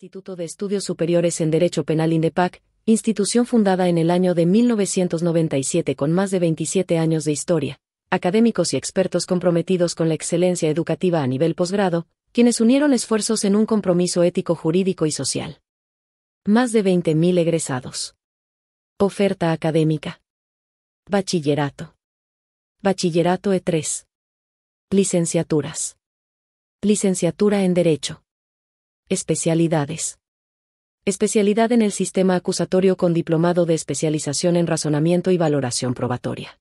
Instituto de Estudios Superiores en Derecho Penal INDEPAC, institución fundada en el año de 1997 con más de 27 años de historia, académicos y expertos comprometidos con la excelencia educativa a nivel posgrado, quienes unieron esfuerzos en un compromiso ético jurídico y social. Más de 20.000 egresados. Oferta académica. Bachillerato. Bachillerato E3. Licenciaturas. Licenciatura en Derecho. Especialidades. Especialidad en el sistema acusatorio con diplomado de especialización en razonamiento y valoración probatoria.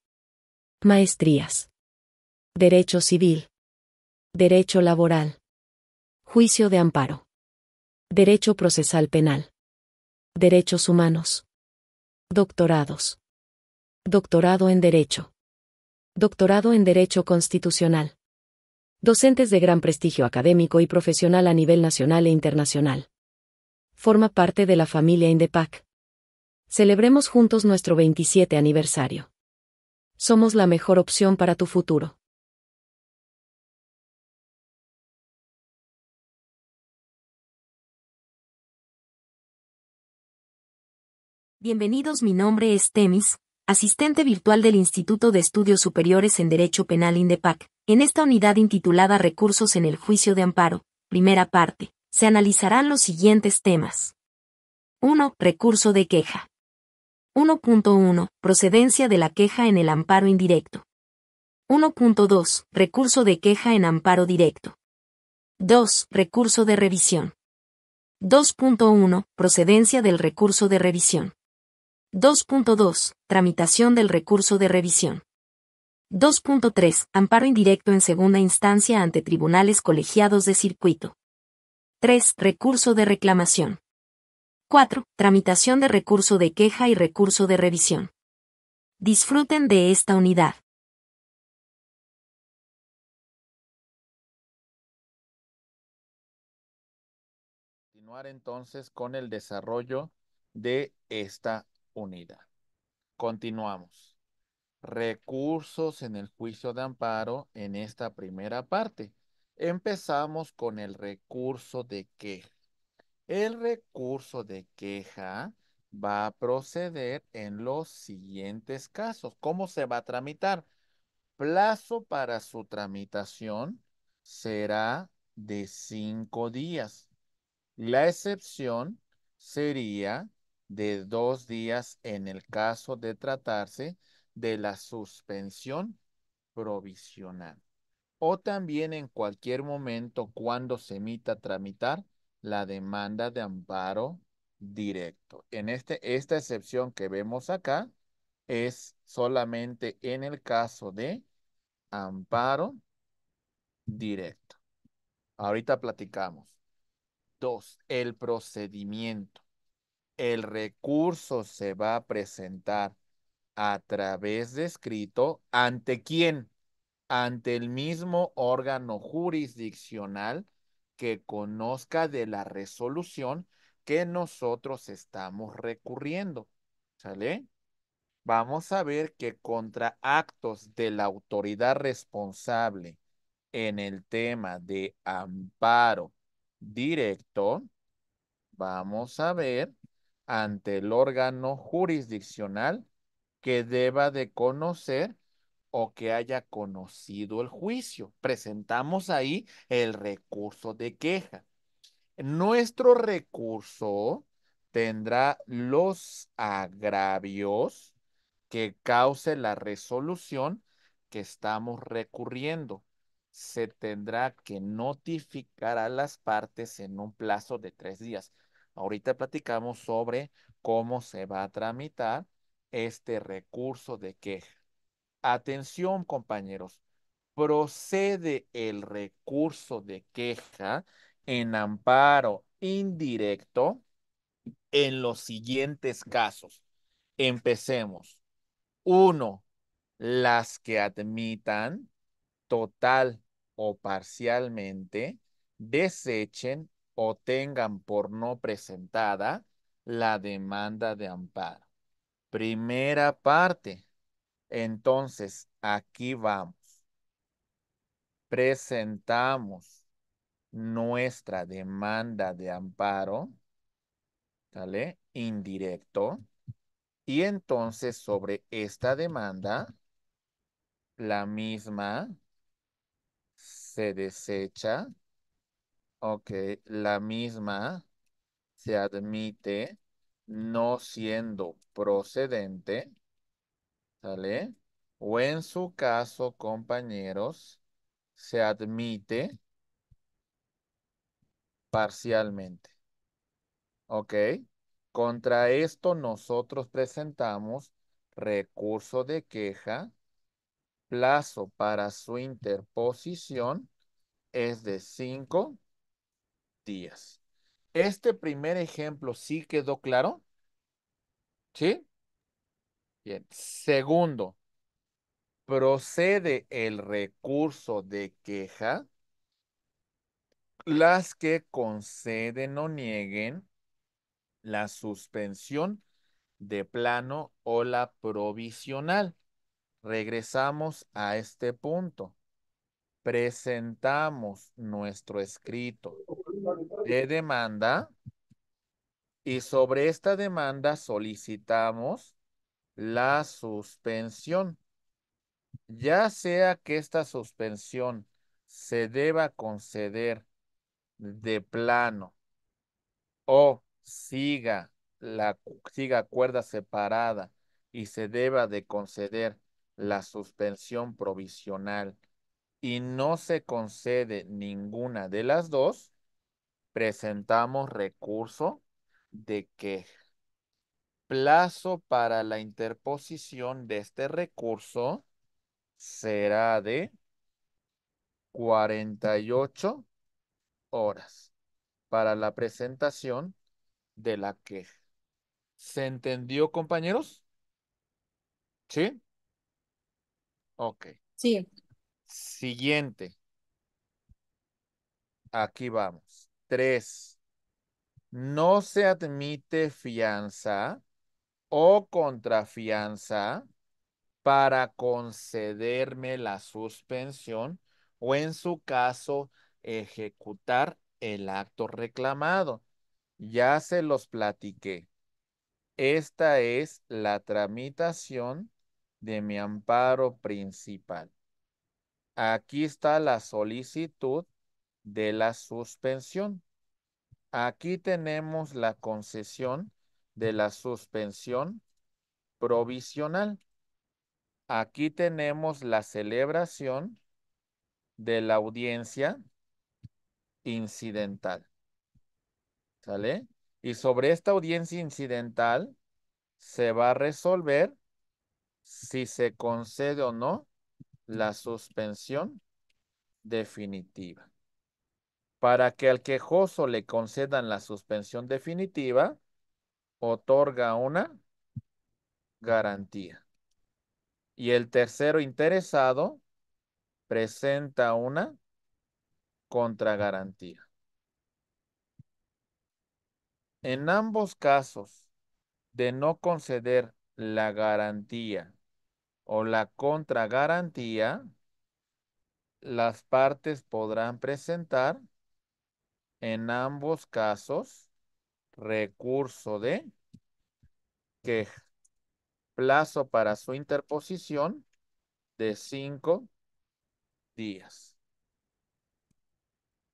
Maestrías. Derecho civil. Derecho laboral. Juicio de amparo. Derecho procesal penal. Derechos humanos. Doctorados. Doctorado en Derecho. Doctorado en Derecho Constitucional docentes de gran prestigio académico y profesional a nivel nacional e internacional. Forma parte de la familia Indepac. Celebremos juntos nuestro 27 aniversario. Somos la mejor opción para tu futuro. Bienvenidos, mi nombre es Temis, asistente virtual del Instituto de Estudios Superiores en Derecho Penal INDEPAC en esta unidad intitulada Recursos en el juicio de amparo, primera parte, se analizarán los siguientes temas. 1. Recurso de queja. 1.1. Procedencia de la queja en el amparo indirecto. 1.2. Recurso de queja en amparo directo. 2. Recurso de revisión. 2.1. Procedencia del recurso de revisión. 2.2. Tramitación del recurso de revisión. 2.3. Amparo indirecto en segunda instancia ante tribunales colegiados de circuito. 3. Recurso de reclamación. 4. Tramitación de recurso de queja y recurso de revisión. Disfruten de esta unidad. Continuar entonces con el desarrollo de esta unidad. Continuamos. Recursos en el juicio de amparo en esta primera parte. Empezamos con el recurso de queja. El recurso de queja va a proceder en los siguientes casos. ¿Cómo se va a tramitar? Plazo para su tramitación será de cinco días. La excepción sería de dos días en el caso de tratarse de la suspensión provisional o también en cualquier momento cuando se emita tramitar la demanda de amparo directo. En este, esta excepción que vemos acá es solamente en el caso de amparo directo. Ahorita platicamos. Dos, el procedimiento. El recurso se va a presentar a través de escrito, ¿ante quién? Ante el mismo órgano jurisdiccional que conozca de la resolución que nosotros estamos recurriendo. ¿Sale? Vamos a ver que contra actos de la autoridad responsable en el tema de amparo directo, vamos a ver ante el órgano jurisdiccional que deba de conocer o que haya conocido el juicio. Presentamos ahí el recurso de queja. Nuestro recurso tendrá los agravios que cause la resolución que estamos recurriendo. Se tendrá que notificar a las partes en un plazo de tres días. Ahorita platicamos sobre cómo se va a tramitar este recurso de queja. Atención, compañeros, procede el recurso de queja en amparo indirecto en los siguientes casos. Empecemos. Uno, las que admitan total o parcialmente, desechen o tengan por no presentada la demanda de amparo. Primera parte. Entonces, aquí vamos. Presentamos nuestra demanda de amparo, ¿vale? Indirecto. Y entonces sobre esta demanda, la misma se desecha, ok, la misma se admite no siendo procedente, ¿sale? O en su caso, compañeros, se admite parcialmente. ¿Ok? Contra esto nosotros presentamos recurso de queja, plazo para su interposición es de cinco días este primer ejemplo sí quedó claro. ¿Sí? Bien. Segundo, procede el recurso de queja las que conceden o nieguen la suspensión de plano o la provisional. Regresamos a este punto. Presentamos nuestro escrito de demanda y sobre esta demanda solicitamos la suspensión. Ya sea que esta suspensión se deba conceder de plano o siga la siga cuerda separada y se deba de conceder la suspensión provisional y no se concede ninguna de las dos, presentamos recurso de que plazo para la interposición de este recurso será de 48 horas para la presentación de la queja. ¿Se entendió, compañeros? ¿Sí? Ok. Sí. Siguiente. Aquí vamos. 3. no se admite fianza o contrafianza para concederme la suspensión o en su caso ejecutar el acto reclamado. Ya se los platiqué. Esta es la tramitación de mi amparo principal. Aquí está la solicitud de la suspensión. Aquí tenemos la concesión de la suspensión provisional. Aquí tenemos la celebración de la audiencia incidental. ¿Sale? Y sobre esta audiencia incidental se va a resolver si se concede o no la suspensión definitiva para que al quejoso le concedan la suspensión definitiva, otorga una garantía. Y el tercero interesado presenta una contragarantía. En ambos casos, de no conceder la garantía o la contragarantía, las partes podrán presentar en ambos casos, recurso de que plazo para su interposición de cinco días.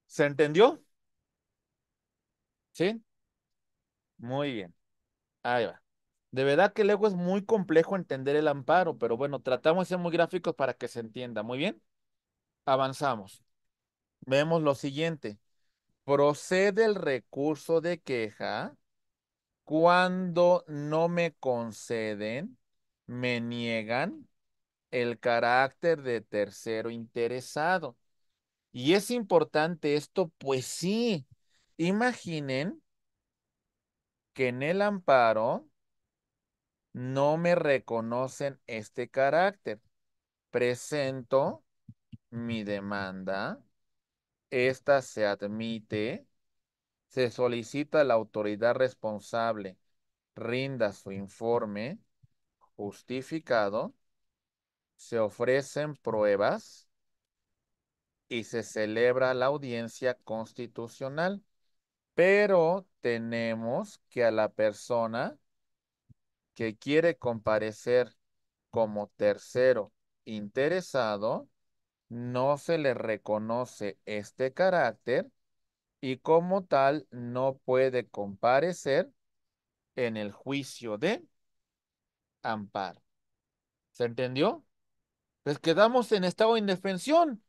¿Se entendió? ¿Sí? Muy bien. Ahí va. De verdad que luego es muy complejo entender el amparo, pero bueno, tratamos de ser muy gráficos para que se entienda. Muy bien. Avanzamos. Vemos lo siguiente procede el recurso de queja cuando no me conceden, me niegan el carácter de tercero interesado. Y es importante esto, pues sí, imaginen que en el amparo no me reconocen este carácter. Presento mi demanda esta se admite, se solicita a la autoridad responsable rinda su informe justificado, se ofrecen pruebas y se celebra la audiencia constitucional. Pero tenemos que a la persona que quiere comparecer como tercero interesado, no se le reconoce este carácter y como tal no puede comparecer en el juicio de amparo. ¿Se entendió? Pues quedamos en estado de indefensión.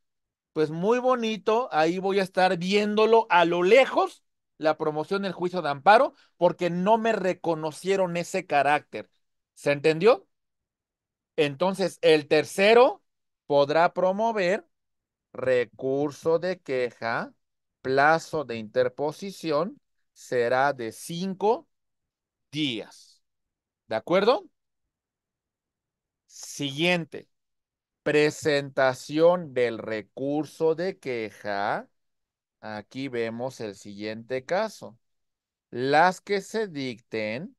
Pues muy bonito, ahí voy a estar viéndolo a lo lejos la promoción del juicio de amparo porque no me reconocieron ese carácter. ¿Se entendió? Entonces, el tercero podrá promover recurso de queja, plazo de interposición será de cinco días. ¿De acuerdo? Siguiente. Presentación del recurso de queja. Aquí vemos el siguiente caso. Las que se dicten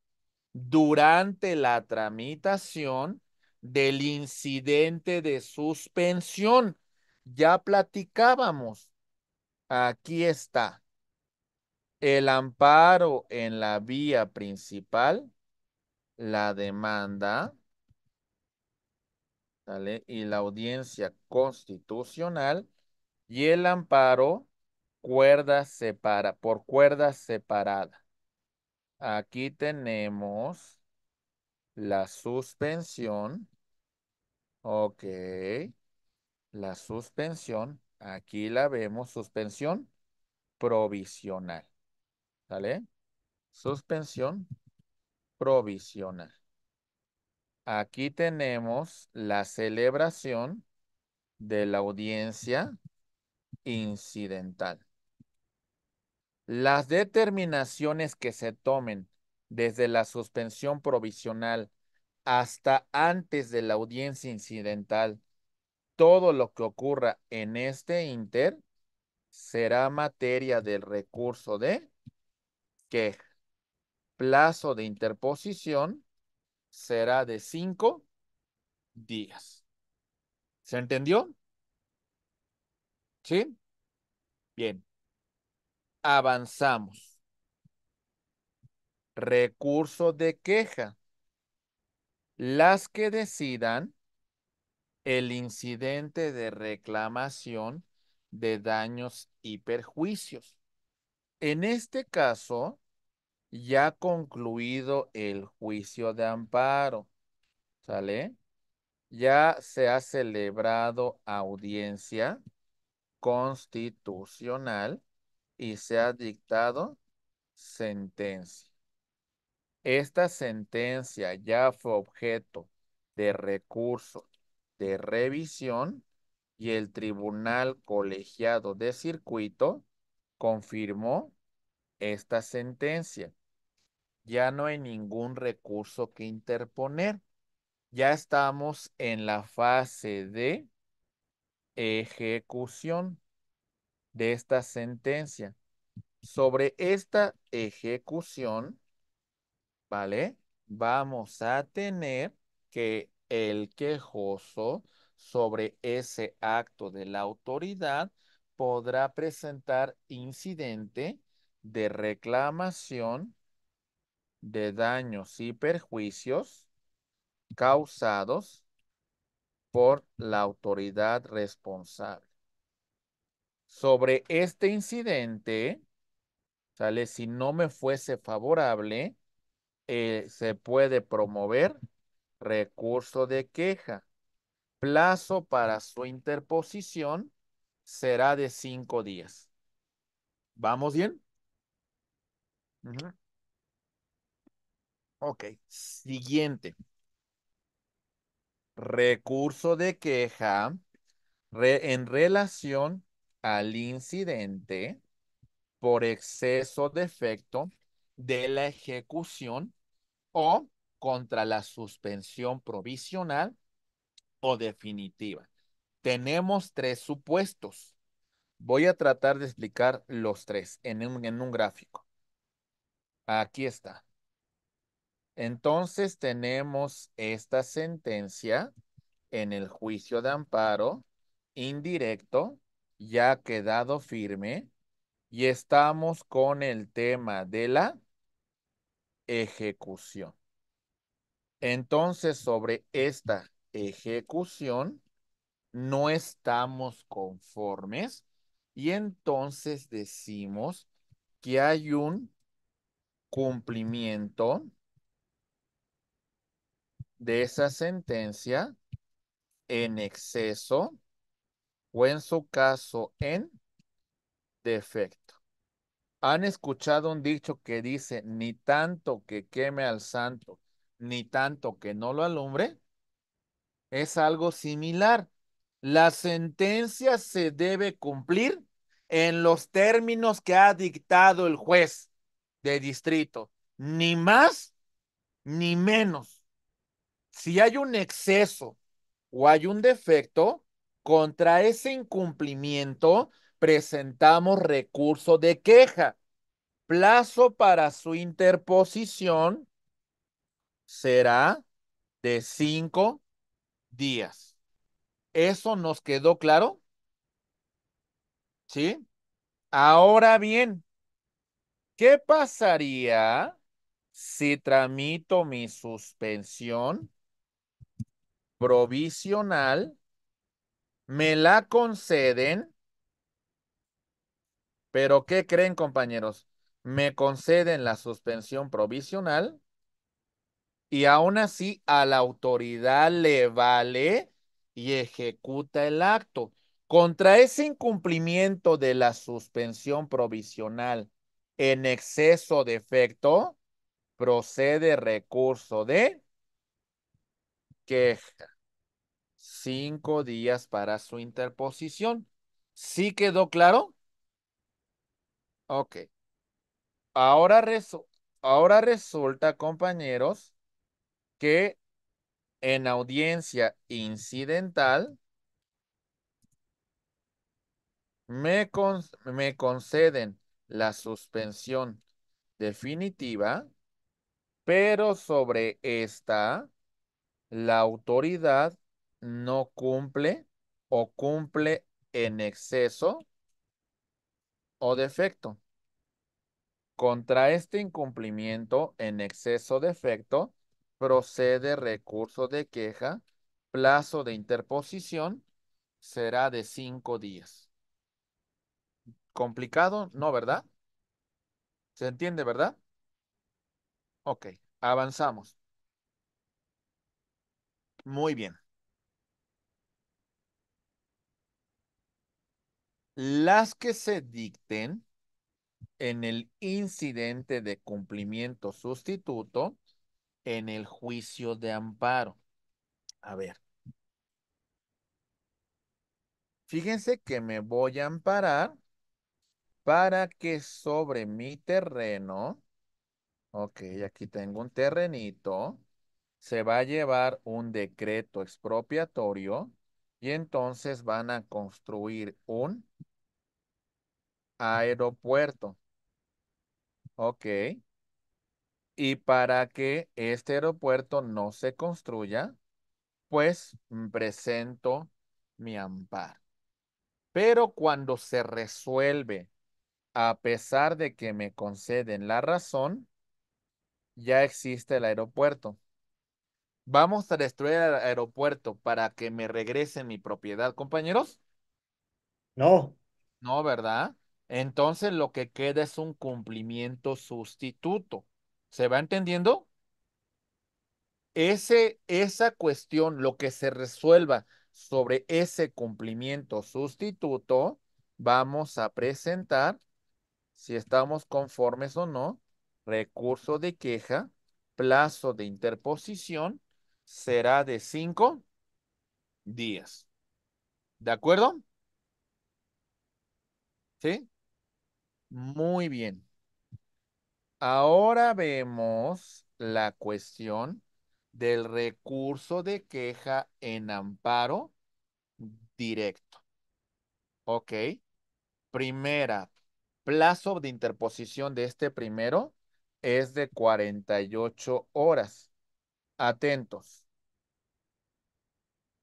durante la tramitación del incidente de suspensión. Ya platicábamos. Aquí está. El amparo en la vía principal, la demanda, y la audiencia constitucional y el amparo cuerda separa, por cuerda separada. Aquí tenemos la suspensión Ok. La suspensión, aquí la vemos, suspensión provisional. ¿Sale? Suspensión provisional. Aquí tenemos la celebración de la audiencia incidental. Las determinaciones que se tomen desde la suspensión provisional hasta antes de la audiencia incidental. Todo lo que ocurra en este inter será materia del recurso de queja. Plazo de interposición será de cinco días. ¿Se entendió? ¿Sí? Bien. Avanzamos. Recurso de queja las que decidan el incidente de reclamación de daños y perjuicios. En este caso, ya concluido el juicio de amparo, ¿sale? Ya se ha celebrado audiencia constitucional y se ha dictado sentencia. Esta sentencia ya fue objeto de recurso de revisión y el Tribunal Colegiado de Circuito confirmó esta sentencia. Ya no hay ningún recurso que interponer. Ya estamos en la fase de ejecución de esta sentencia. Sobre esta ejecución, ¿vale? Vamos a tener que el quejoso sobre ese acto de la autoridad podrá presentar incidente de reclamación de daños y perjuicios causados por la autoridad responsable. Sobre este incidente, sale si no me fuese favorable, eh, se puede promover recurso de queja. Plazo para su interposición será de cinco días. ¿Vamos bien? Ok, siguiente. Recurso de queja en relación al incidente por exceso, de efecto de la ejecución o contra la suspensión provisional o definitiva. Tenemos tres supuestos. Voy a tratar de explicar los tres en un, gráfico. Aquí está. Entonces tenemos esta sentencia en el juicio de amparo indirecto, ya quedado firme, y estamos con el tema de la ejecución. Entonces, sobre esta ejecución, no estamos conformes y entonces decimos que hay un cumplimiento de esa sentencia en exceso o en su caso en defecto. ¿Han escuchado un dicho que dice, ni tanto que queme al santo, ni tanto que no lo alumbre? Es algo similar. La sentencia se debe cumplir en los términos que ha dictado el juez de distrito, ni más ni menos. Si hay un exceso o hay un defecto, contra ese incumplimiento presentamos recurso de queja. Plazo para su interposición será de cinco días. ¿Eso nos quedó claro? ¿Sí? Ahora bien, ¿qué pasaría si tramito mi suspensión provisional? Me la conceden pero ¿qué creen, compañeros? Me conceden la suspensión provisional y aún así a la autoridad le vale y ejecuta el acto. Contra ese incumplimiento de la suspensión provisional en exceso de efecto, procede recurso de queja. Cinco días para su interposición. ¿Sí quedó claro? Ok. Ahora, resulta, compañeros, que en audiencia incidental me conceden la suspensión definitiva, pero sobre esta la autoridad no cumple o cumple en exceso o defecto. Contra este incumplimiento en exceso de efecto procede recurso de queja, plazo de interposición será de cinco días. ¿Complicado? No, ¿verdad? ¿Se entiende, verdad? Ok, avanzamos. Muy bien. las que se dicten en el incidente de cumplimiento sustituto en el juicio de amparo. A ver. Fíjense que me voy a amparar para que sobre mi terreno, ok, aquí tengo un terrenito, se va a llevar un decreto expropiatorio y entonces van a construir un aeropuerto. Ok. Y para que este aeropuerto no se construya, pues mm, presento mi amparo. Pero cuando se resuelve, a pesar de que me conceden la razón, ya existe el aeropuerto vamos a destruir el aeropuerto para que me regrese mi propiedad, compañeros? No. No, ¿verdad? Entonces lo que queda es un cumplimiento sustituto. ¿Se va entendiendo? Ese, esa cuestión, lo que se resuelva sobre ese cumplimiento sustituto, vamos a presentar, si estamos conformes o no, recurso de queja, plazo de interposición será de cinco días. ¿De acuerdo? ¿Sí? Muy bien. Ahora vemos la cuestión del recurso de queja en amparo directo. ¿Ok? Primera, plazo de interposición de este primero es de 48 horas atentos.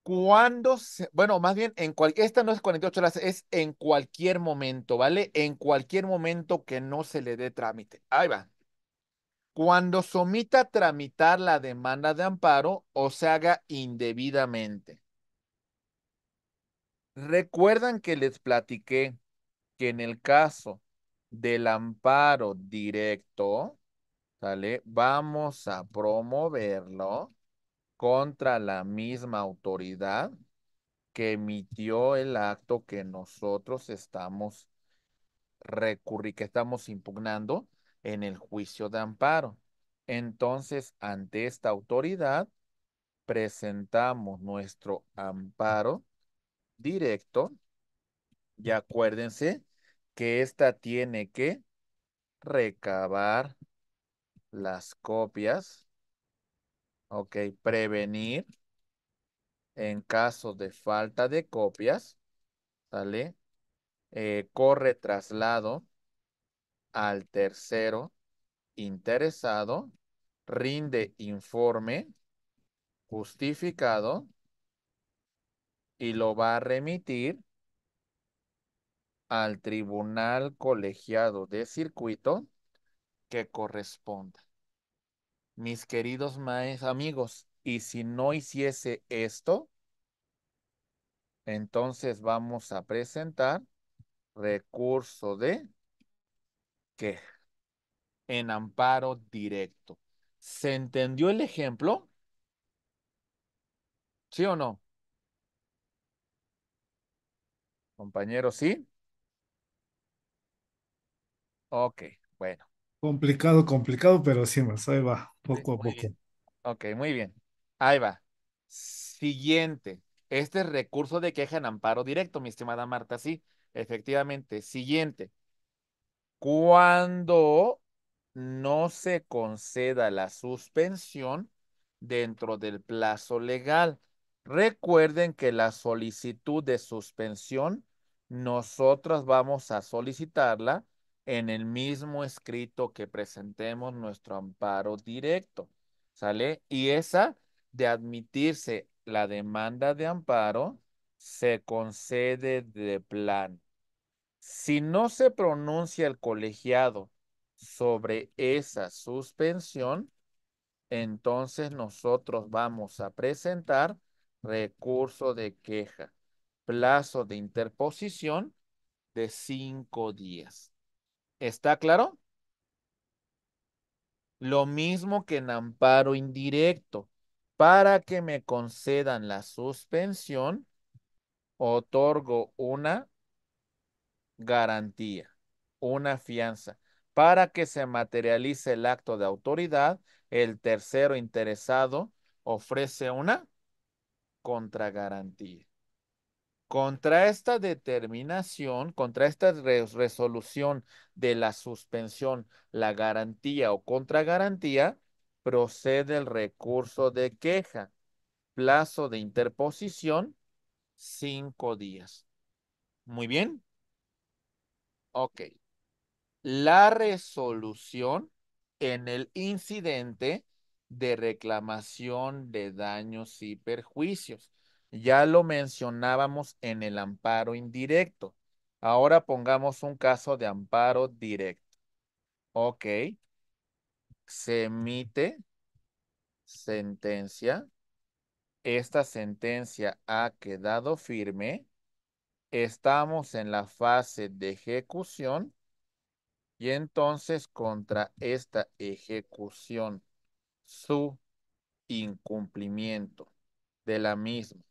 Cuando, se, bueno, más bien, en esta no es 48 horas, es en cualquier momento, ¿vale? En cualquier momento que no se le dé trámite. Ahí va. Cuando somita tramitar la demanda de amparo o se haga indebidamente. Recuerdan que les platiqué que en el caso del amparo directo, Vamos a promoverlo contra la misma autoridad que emitió el acto que nosotros estamos que estamos impugnando en el juicio de amparo. Entonces, ante esta autoridad, presentamos nuestro amparo directo y acuérdense que esta tiene que recabar las copias. Ok, prevenir en caso de falta de copias. ¿Sale? Eh, corre traslado al tercero interesado, rinde informe justificado y lo va a remitir al tribunal colegiado de circuito que corresponda. Mis queridos maes, amigos, y si no hiciese esto, entonces vamos a presentar recurso de que en amparo directo. ¿Se entendió el ejemplo? ¿Sí o no? Compañero, ¿sí? Ok, bueno. Complicado, complicado, pero sí más. Ahí va, poco a poco. Ok, muy bien. Ahí va. Siguiente. Este es recurso de queja en amparo directo, mi estimada Marta. Sí, efectivamente. Siguiente. Cuando no se conceda la suspensión dentro del plazo legal. Recuerden que la solicitud de suspensión, nosotros vamos a solicitarla en el mismo escrito que presentemos nuestro amparo directo. ¿Sale? Y esa de admitirse la demanda de amparo se concede de plan. Si no se pronuncia el colegiado sobre esa suspensión, entonces nosotros vamos a presentar recurso de queja, plazo de interposición de cinco días. ¿Está claro? Lo mismo que en amparo indirecto. Para que me concedan la suspensión, otorgo una garantía, una fianza. Para que se materialice el acto de autoridad, el tercero interesado ofrece una contragarantía. Contra esta determinación, contra esta resolución de la suspensión, la garantía o contragarantía, procede el recurso de queja. Plazo de interposición, cinco días. Muy bien. Ok. La resolución en el incidente de reclamación de daños y perjuicios. Ya lo mencionábamos en el amparo indirecto. Ahora pongamos un caso de amparo directo. Ok. Se emite sentencia. Esta sentencia ha quedado firme. Estamos en la fase de ejecución. Y entonces contra esta ejecución, su incumplimiento de la misma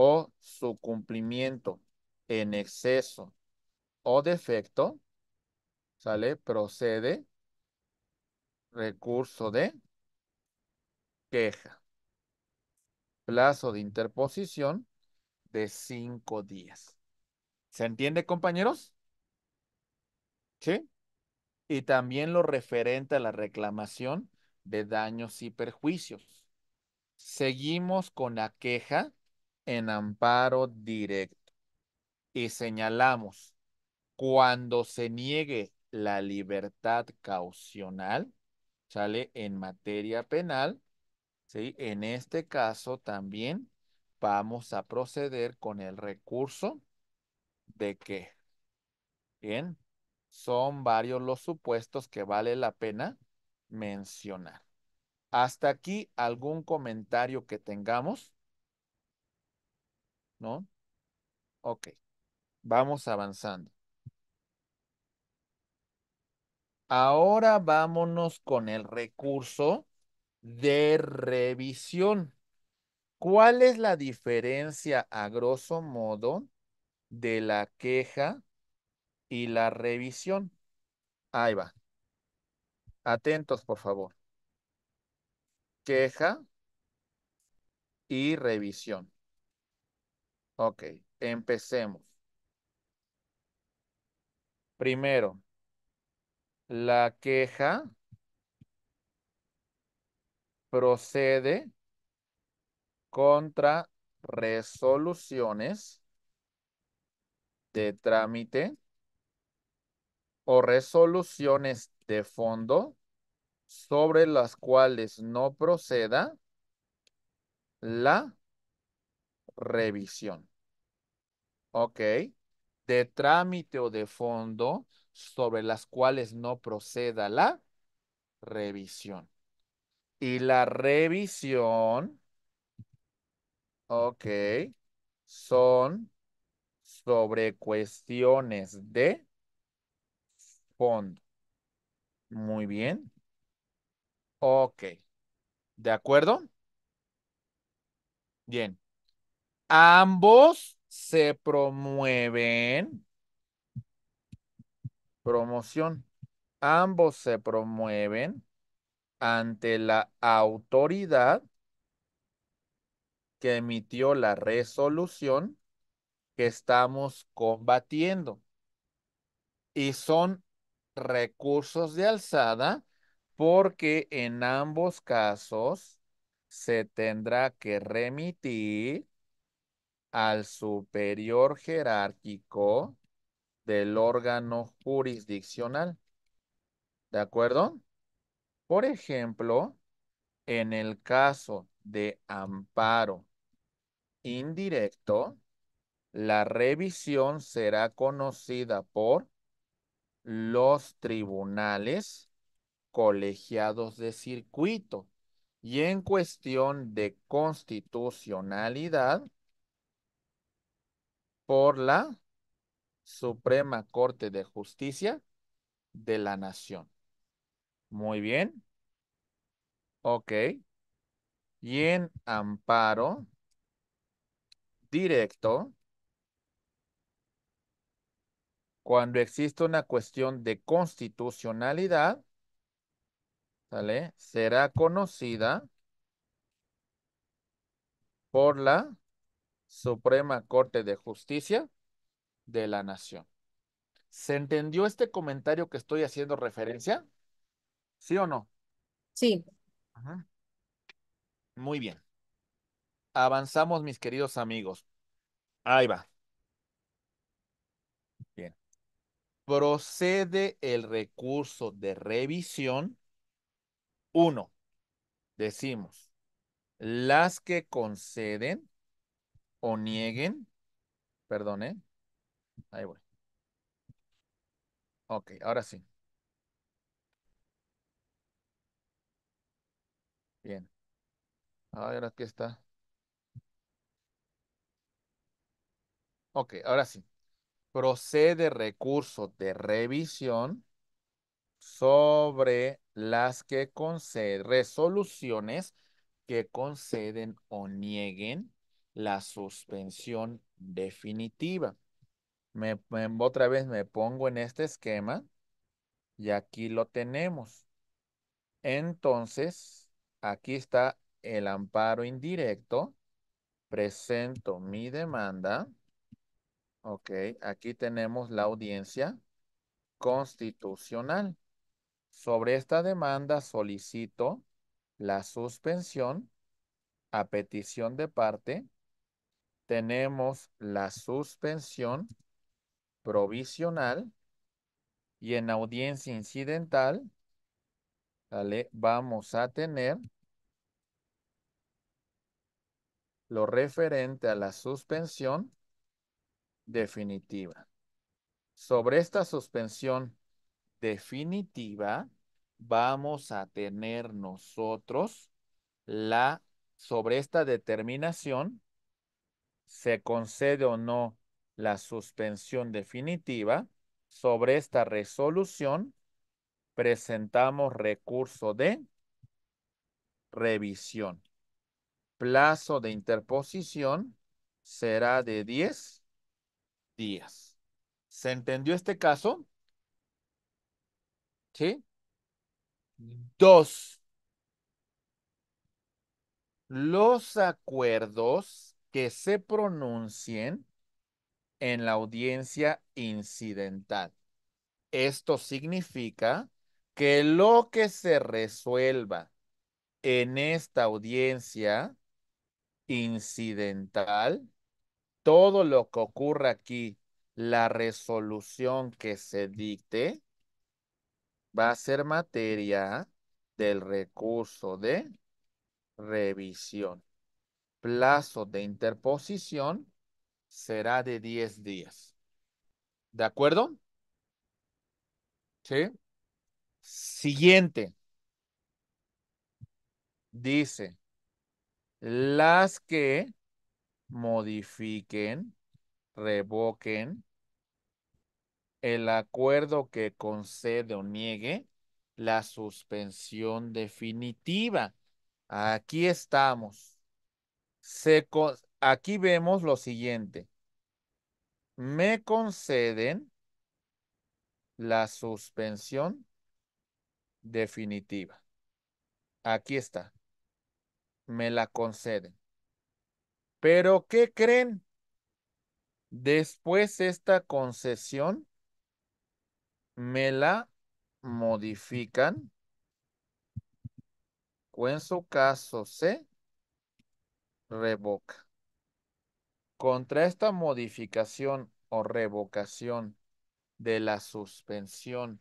o su cumplimiento en exceso o defecto, ¿sale? Procede recurso de queja. Plazo de interposición de cinco días. ¿Se entiende, compañeros? ¿Sí? Y también lo referente a la reclamación de daños y perjuicios. Seguimos con la queja en amparo directo. Y señalamos, cuando se niegue la libertad caucional, sale en materia penal, ¿sí? En este caso también vamos a proceder con el recurso de que, bien, son varios los supuestos que vale la pena mencionar. Hasta aquí algún comentario que tengamos. ¿no? Ok, vamos avanzando. Ahora vámonos con el recurso de revisión. ¿Cuál es la diferencia a grosso modo de la queja y la revisión? Ahí va. Atentos, por favor. Queja y revisión. Ok, empecemos. Primero, la queja procede contra resoluciones de trámite o resoluciones de fondo sobre las cuales no proceda la revisión. Ok. De trámite o de fondo sobre las cuales no proceda la revisión. Y la revisión, ok, son sobre cuestiones de fondo. Muy bien. Ok. ¿De acuerdo? Bien. Ambos se promueven. Promoción. Ambos se promueven ante la autoridad que emitió la resolución que estamos combatiendo. Y son recursos de alzada porque en ambos casos se tendrá que remitir al superior jerárquico del órgano jurisdiccional. ¿De acuerdo? Por ejemplo, en el caso de amparo indirecto, la revisión será conocida por los tribunales colegiados de circuito y en cuestión de constitucionalidad, por la Suprema Corte de Justicia de la Nación. Muy bien. Ok. Y en amparo directo, cuando existe una cuestión de constitucionalidad, ¿sale? Será conocida por la Suprema Corte de Justicia de la Nación. ¿Se entendió este comentario que estoy haciendo referencia? ¿Sí o no? Sí. Muy bien. Avanzamos, mis queridos amigos. Ahí va. Bien. Procede el recurso de revisión. Uno, decimos, las que conceden o nieguen, perdón, ¿eh? Ahí voy. Ok, ahora sí. Bien. Ahora aquí está. Ok, ahora sí. Procede recurso de revisión sobre las que conceden resoluciones que conceden o nieguen la suspensión definitiva. otra vez me pongo en este esquema y aquí lo tenemos. Entonces, aquí está el amparo indirecto. Presento mi demanda. Ok, aquí tenemos la audiencia constitucional. Sobre esta demanda solicito la suspensión a petición de parte tenemos la suspensión provisional y en audiencia incidental vamos a tener lo referente a la suspensión definitiva. Sobre esta suspensión definitiva vamos a tener nosotros la sobre esta determinación se concede o no la suspensión definitiva, sobre esta resolución presentamos recurso de revisión. Plazo de interposición será de 10 días. ¿Se entendió este caso? ¿Sí? Dos. Los acuerdos que se pronuncien en la audiencia incidental. Esto significa que lo que se resuelva en esta audiencia incidental, todo lo que ocurra aquí, la resolución que se dicte, va a ser materia del recurso de revisión plazo de interposición será de 10 días. ¿De acuerdo? ¿Sí? Siguiente. Dice, las que modifiquen, revoquen el acuerdo que concede o niegue la suspensión definitiva. Aquí estamos aquí vemos lo siguiente. Me conceden la suspensión definitiva. Aquí está. Me la conceden. Pero, ¿qué creen? Después esta concesión, me la modifican. O en su caso, C revoca. Contra esta modificación o revocación de la suspensión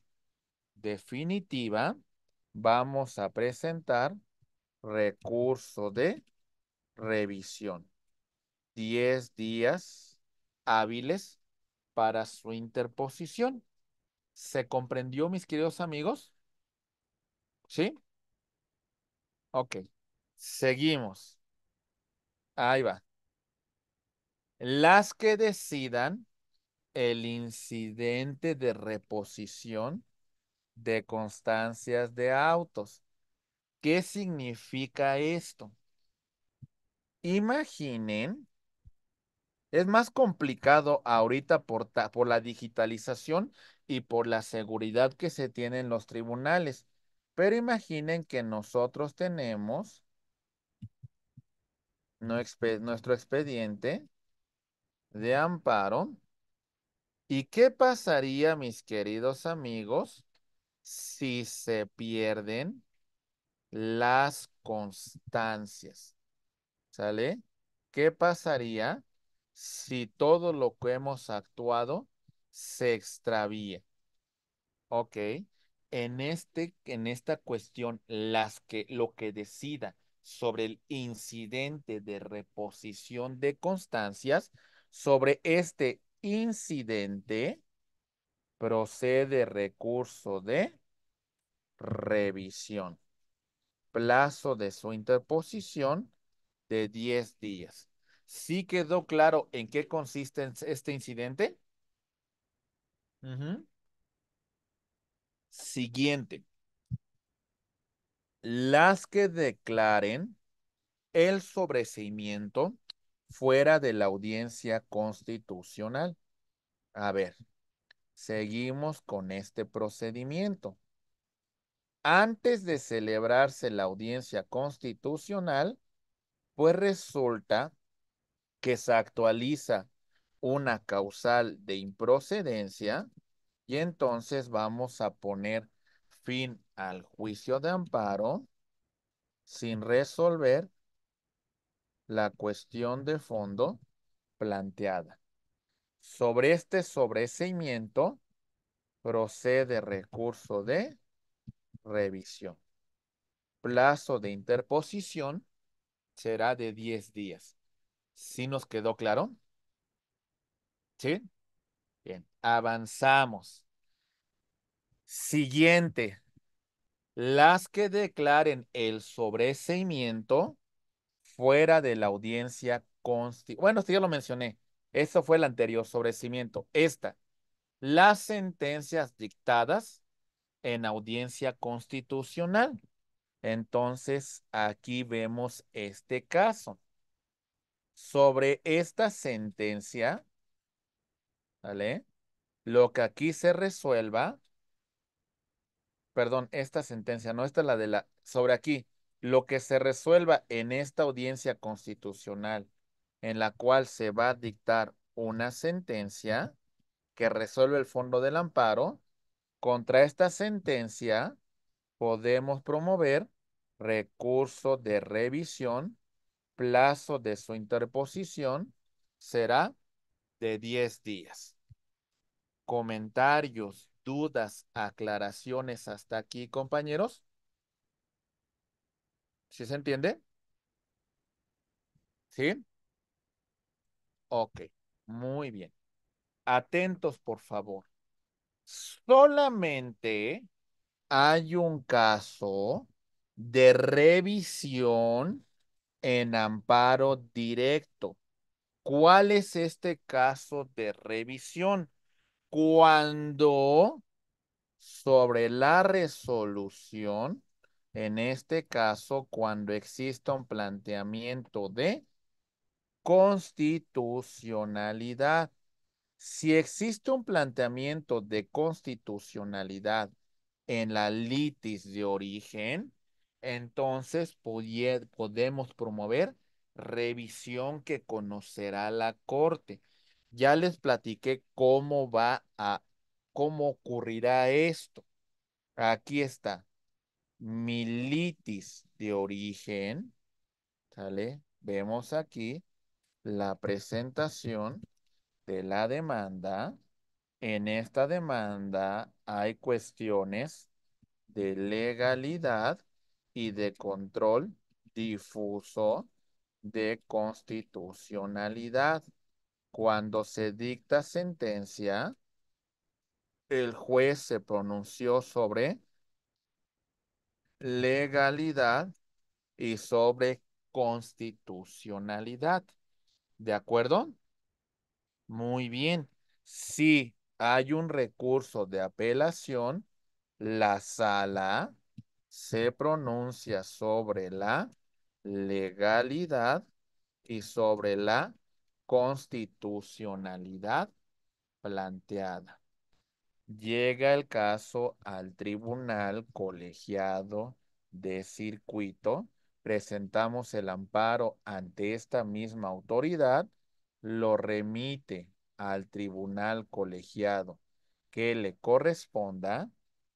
definitiva, vamos a presentar recurso de revisión. 10 días hábiles para su interposición. ¿Se comprendió, mis queridos amigos? ¿Sí? Ok. Seguimos. Ahí va. Las que decidan el incidente de reposición de constancias de autos. ¿Qué significa esto? Imaginen, es más complicado ahorita por, por la digitalización y por la seguridad que se tiene en los tribunales, pero imaginen que nosotros tenemos nuestro expediente de amparo. ¿Y qué pasaría, mis queridos amigos, si se pierden las constancias? ¿Sale? ¿Qué pasaría si todo lo que hemos actuado se extravía? Ok. En, este, en esta cuestión, las que, lo que decida sobre el incidente de reposición de constancias, sobre este incidente procede recurso de revisión. Plazo de su interposición de 10 días. ¿Sí quedó claro en qué consiste este incidente? Siguiente las que declaren el sobreseimiento fuera de la audiencia constitucional. A ver, seguimos con este procedimiento. Antes de celebrarse la audiencia constitucional, pues resulta que se actualiza una causal de improcedencia y entonces vamos a poner fin al juicio de amparo sin resolver la cuestión de fondo planteada. Sobre este sobreseimiento procede recurso de revisión. Plazo de interposición será de 10 días. ¿Sí nos quedó claro? ¿Sí? Bien, avanzamos. Siguiente. Las que declaren el sobreseimiento fuera de la audiencia constitucional. Bueno, esto ya lo mencioné. Eso fue el anterior sobrecimiento. Esta. Las sentencias dictadas en audiencia constitucional. Entonces, aquí vemos este caso. Sobre esta sentencia, ¿vale? Lo que aquí se resuelva perdón, esta sentencia, no esta la de la, sobre aquí, lo que se resuelva en esta audiencia constitucional en la cual se va a dictar una sentencia que resuelve el fondo del amparo, contra esta sentencia podemos promover recurso de revisión, plazo de su interposición será de 10 días. Comentarios, dudas, aclaraciones hasta aquí, compañeros? ¿Sí se entiende? ¿Sí? Ok, muy bien. Atentos, por favor. Solamente hay un caso de revisión en amparo directo. ¿Cuál es este caso de revisión? cuando sobre la resolución, en este caso, cuando exista un planteamiento de constitucionalidad. Si existe un planteamiento de constitucionalidad en la litis de origen, entonces podemos promover revisión que conocerá la Corte. Ya les platiqué cómo va a, cómo ocurrirá esto. Aquí está. Militis de origen. ¿Sale? Vemos aquí la presentación de la demanda. En esta demanda hay cuestiones de legalidad y de control difuso de constitucionalidad. Cuando se dicta sentencia, el juez se pronunció sobre legalidad y sobre constitucionalidad. ¿De acuerdo? Muy bien. Si hay un recurso de apelación, la sala se pronuncia sobre la legalidad y sobre la constitucionalidad planteada. Llega el caso al tribunal colegiado de circuito, presentamos el amparo ante esta misma autoridad, lo remite al tribunal colegiado que le corresponda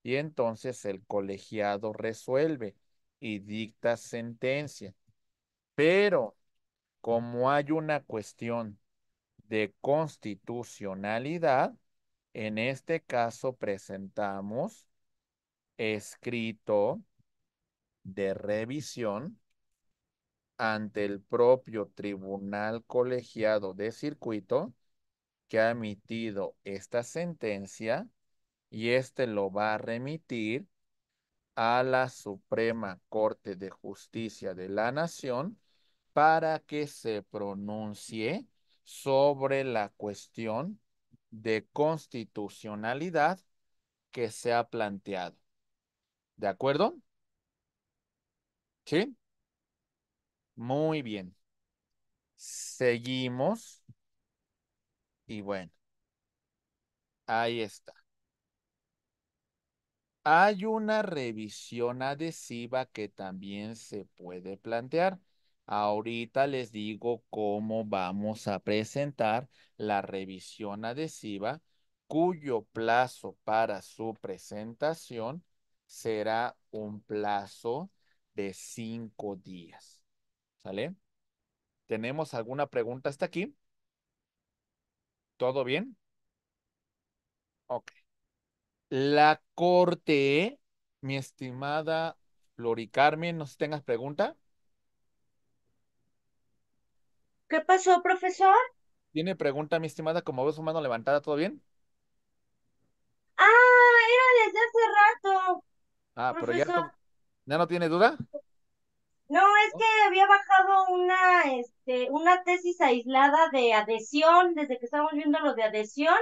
y entonces el colegiado resuelve y dicta sentencia. Pero como hay una cuestión de constitucionalidad, en este caso presentamos escrito de revisión ante el propio tribunal colegiado de circuito que ha emitido esta sentencia y este lo va a remitir a la Suprema Corte de Justicia de la Nación para que se pronuncie sobre la cuestión de constitucionalidad que se ha planteado. ¿De acuerdo? ¿Sí? Muy bien. Seguimos. Y bueno, ahí está. Hay una revisión adhesiva que también se puede plantear. Ahorita les digo cómo vamos a presentar la revisión adhesiva cuyo plazo para su presentación será un plazo de cinco días. ¿Sale? ¿Tenemos alguna pregunta hasta aquí? ¿Todo bien? Ok. La corte, mi estimada Flori Carmen, no sé si tengas pregunta. ¿Qué pasó, profesor? Tiene pregunta, mi estimada, como veo su mano levantada, ¿todo bien? Ah, era desde hace rato. Ah, profesor. pero ya, ya no tiene duda. No, es que había bajado una, este, una tesis aislada de adhesión, desde que estábamos viendo lo de adhesión,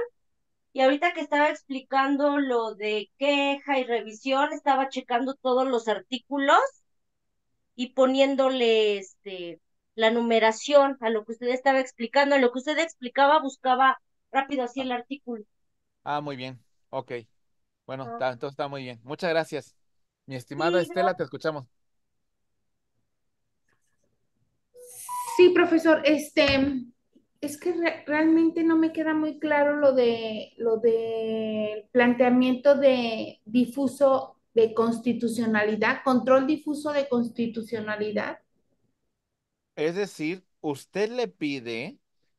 y ahorita que estaba explicando lo de queja y revisión, estaba checando todos los artículos y poniéndole, este, la numeración, a lo que usted estaba explicando, a lo que usted explicaba, buscaba rápido así el artículo. Ah, muy bien, ok. Bueno, está, ah. entonces está muy bien. Muchas gracias. Mi estimada Estela, te escuchamos. Sí, profesor, este, es que realmente no me queda muy claro lo de lo de planteamiento de difuso de constitucionalidad, control difuso de constitucionalidad. Es decir, usted le pide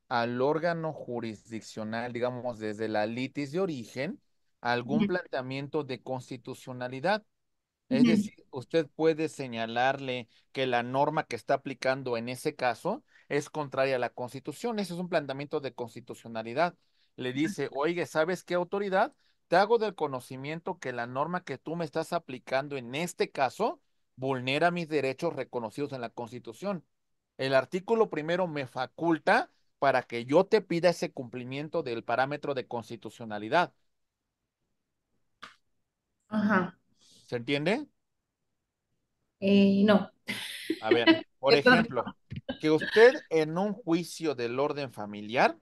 al órgano jurisdiccional, digamos, desde la litis de origen, algún planteamiento de constitucionalidad. Es decir, usted puede señalarle que la norma que está aplicando en ese caso es contraria a la Constitución. Ese es un planteamiento de constitucionalidad. Le dice, oye, ¿sabes qué autoridad? Te hago del conocimiento que la norma que tú me estás aplicando en este caso vulnera mis derechos reconocidos en la Constitución. El artículo primero me faculta para que yo te pida ese cumplimiento del parámetro de constitucionalidad. Ajá. ¿Se entiende? Eh, no. A ver, por ejemplo, que usted en un juicio del orden familiar,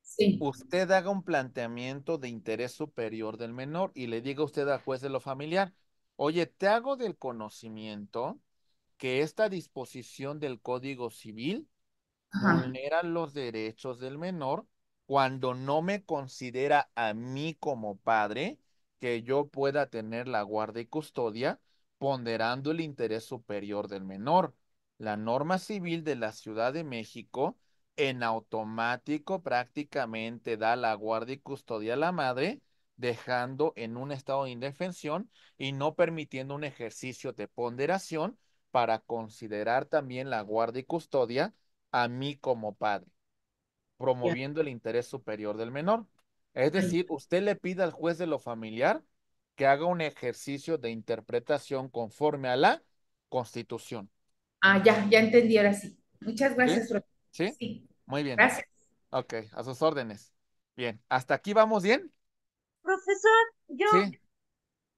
sí. usted haga un planteamiento de interés superior del menor y le diga usted al juez de lo familiar, oye, te hago del conocimiento que esta disposición del Código Civil vulnera los derechos del menor cuando no me considera a mí como padre que yo pueda tener la guarda y custodia ponderando el interés superior del menor. La norma civil de la Ciudad de México en automático prácticamente da la guarda y custodia a la madre, dejando en un estado de indefensión y no permitiendo un ejercicio de ponderación para considerar también la guardia y custodia a mí como padre, promoviendo el interés superior del menor. Es decir, usted le pide al juez de lo familiar que haga un ejercicio de interpretación conforme a la constitución. Ah, ya, ya entendí ahora sí. Muchas gracias, Profesor. ¿Sí? Muy bien. Gracias. Ok, a sus órdenes. Bien, ¿hasta aquí vamos bien? Profesor, yo,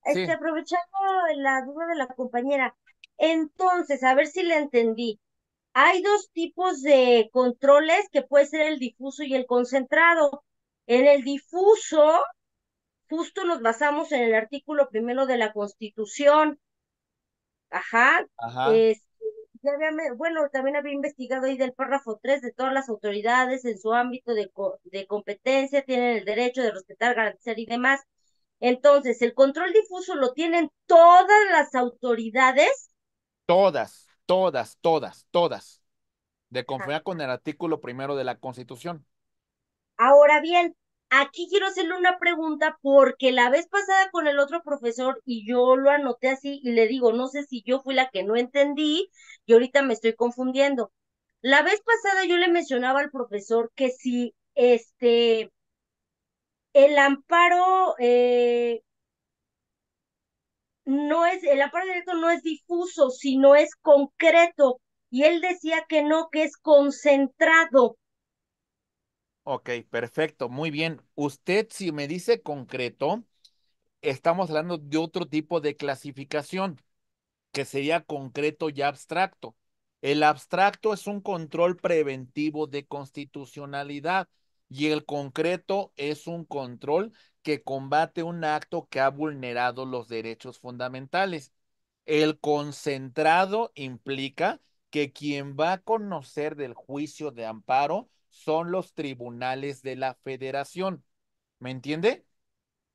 este, aprovechando la duda de la compañera, entonces, a ver si le entendí. Hay dos tipos de controles que puede ser el difuso y el concentrado. En el difuso, justo nos basamos en el artículo primero de la Constitución. Ajá. Ajá. Este, ya había, bueno, también había investigado ahí del párrafo 3 de todas las autoridades en su ámbito de, de competencia tienen el derecho de respetar, garantizar y demás. Entonces, el control difuso lo tienen todas las autoridades Todas, todas, todas, todas. De conformidad con el artículo primero de la Constitución. Ahora bien, aquí quiero hacerle una pregunta porque la vez pasada con el otro profesor y yo lo anoté así y le digo, no sé si yo fui la que no entendí y ahorita me estoy confundiendo. La vez pasada yo le mencionaba al profesor que si este el amparo eh, no es, el aparato directo no es difuso, sino es concreto. Y él decía que no, que es concentrado. Ok, perfecto, muy bien. Usted si me dice concreto, estamos hablando de otro tipo de clasificación, que sería concreto y abstracto. El abstracto es un control preventivo de constitucionalidad y el concreto es un control que combate un acto que ha vulnerado los derechos fundamentales. El concentrado implica que quien va a conocer del juicio de amparo son los tribunales de la federación. ¿Me entiende?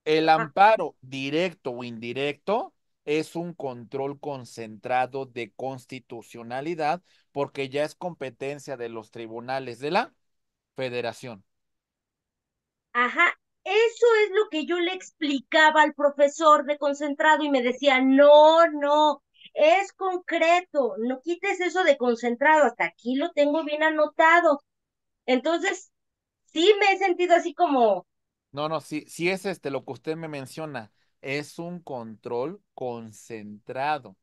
El ah. amparo directo o indirecto es un control concentrado de constitucionalidad porque ya es competencia de los tribunales de la federación. Ajá, eso es lo que yo le explicaba al profesor de concentrado y me decía, no, no, es concreto, no quites eso de concentrado, hasta aquí lo tengo bien anotado. Entonces, sí me he sentido así como... No, no, sí, sí es este lo que usted me menciona, es un control concentrado.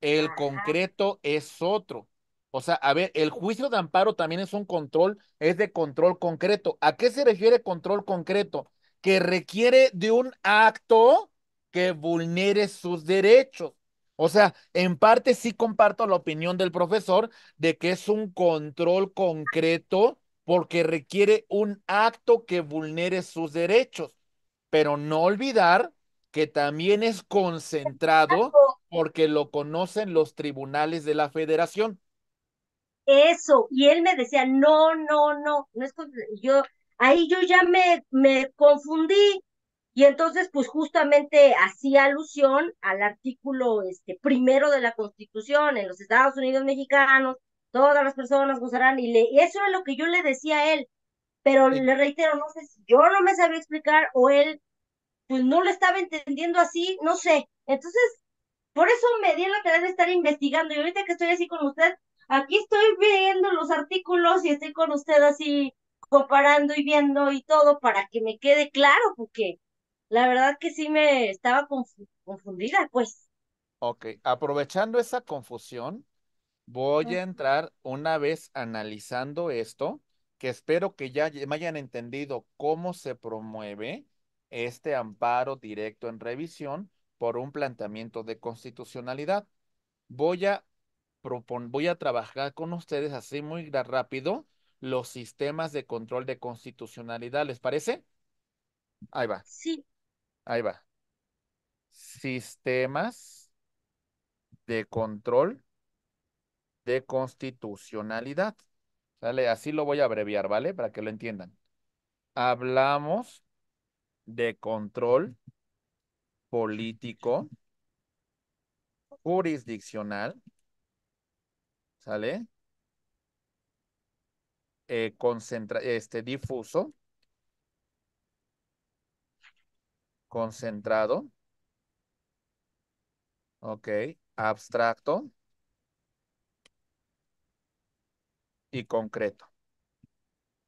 El concreto es otro. O sea, a ver, el juicio de amparo también es un control, es de control concreto. ¿A qué se refiere control concreto? Que requiere de un acto que vulnere sus derechos. O sea, en parte sí comparto la opinión del profesor de que es un control concreto porque requiere un acto que vulnere sus derechos. Pero no olvidar que también es concentrado porque lo conocen los tribunales de la federación eso. Y él me decía, no, no, no, no es yo, ahí yo ya me, me confundí. Y entonces, pues justamente hacía alusión al artículo este, primero de la Constitución, en los Estados Unidos mexicanos, todas las personas gozarán, y, le, eso es lo que yo le decía a él, pero le reitero, no sé si yo no me sabía explicar o él, pues no lo estaba entendiendo así, no sé. Entonces, por eso me di la tarea de estar investigando, y ahorita que estoy así con usted, aquí estoy viendo los artículos y estoy con usted así comparando y viendo y todo para que me quede claro, porque la verdad que sí me estaba confundida, pues. Ok, aprovechando esa confusión, voy a entrar una vez analizando esto, que espero que ya me hayan entendido cómo se promueve este amparo directo en revisión por un planteamiento de constitucionalidad. Voy a voy a trabajar con ustedes así muy rápido los sistemas de control de constitucionalidad. ¿Les parece? Ahí va. Sí. Ahí va. Sistemas de control de constitucionalidad. ¿Sale? Así lo voy a abreviar, ¿vale? Para que lo entiendan. Hablamos de control político, jurisdiccional, ¿sale? Eh, concentra este, difuso, concentrado, ok, abstracto y concreto.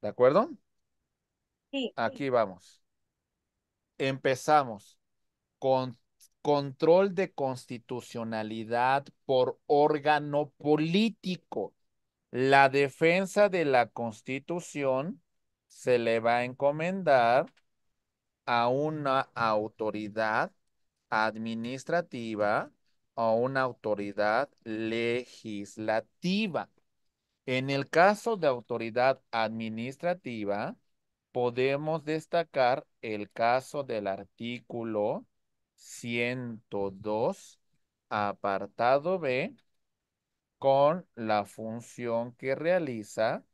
¿De acuerdo? Sí. Aquí vamos. Empezamos con control de constitucionalidad por órgano político. La defensa de la constitución se le va a encomendar a una autoridad administrativa o una autoridad legislativa. En el caso de autoridad administrativa, podemos destacar el caso del artículo 102, apartado B, con la función que realiza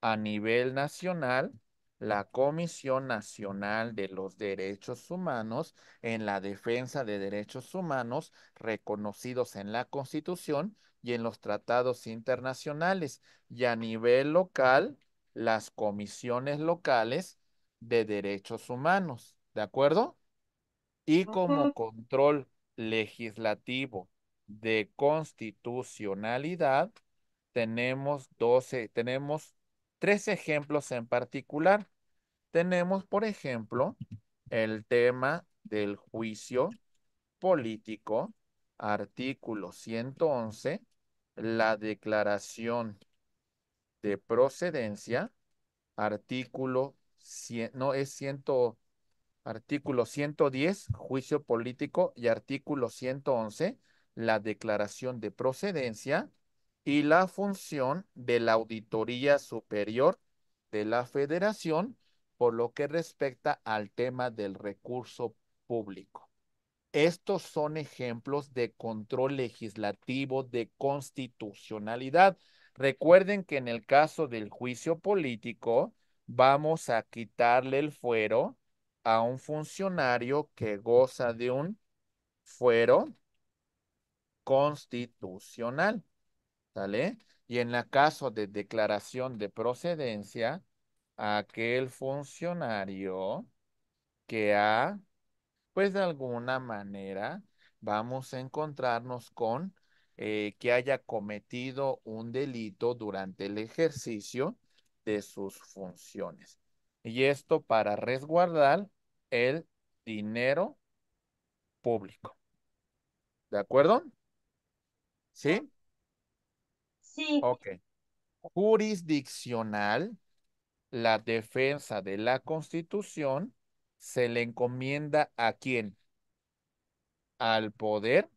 a nivel nacional la Comisión Nacional de los Derechos Humanos en la defensa de derechos humanos reconocidos en la Constitución y en los tratados internacionales y a nivel local las comisiones locales de derechos humanos. ¿De acuerdo? y como control legislativo de constitucionalidad, tenemos 12, tenemos tres ejemplos en particular. Tenemos, por ejemplo, el tema del juicio político, artículo 111, la declaración de procedencia, artículo 100, no es 100, Artículo 110, juicio político y artículo 111, la declaración de procedencia y la función de la Auditoría Superior de la Federación por lo que respecta al tema del recurso público. Estos son ejemplos de control legislativo de constitucionalidad. Recuerden que en el caso del juicio político vamos a quitarle el fuero a un funcionario que goza de un fuero constitucional. ¿Sale? Y en la caso de declaración de procedencia, aquel funcionario que ha, pues de alguna manera, vamos a encontrarnos con eh, que haya cometido un delito durante el ejercicio de sus funciones. Y esto para resguardar el dinero público. ¿De acuerdo? ¿Sí? Sí. Ok. Jurisdiccional, la defensa de la constitución se le encomienda a quién? Al poder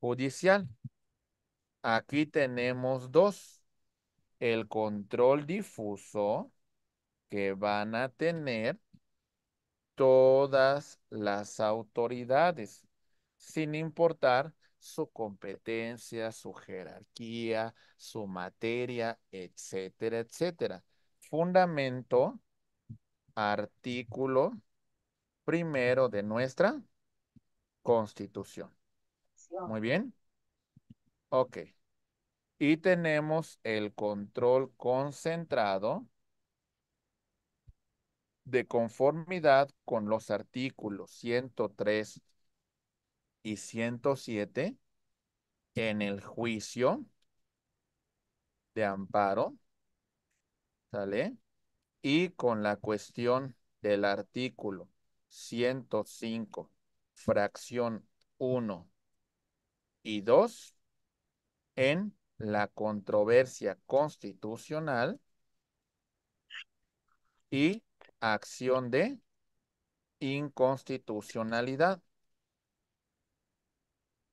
judicial. Aquí tenemos dos. El control difuso que van a tener todas las autoridades, sin importar su competencia, su jerarquía, su materia, etcétera, etcétera. Fundamento, artículo primero de nuestra constitución. Muy bien. Ok. Y tenemos el control concentrado de conformidad con los artículos 103 y 107 en el juicio de amparo, ¿sale? Y con la cuestión del artículo 105, fracción 1 y 2 en la controversia constitucional y acción de inconstitucionalidad.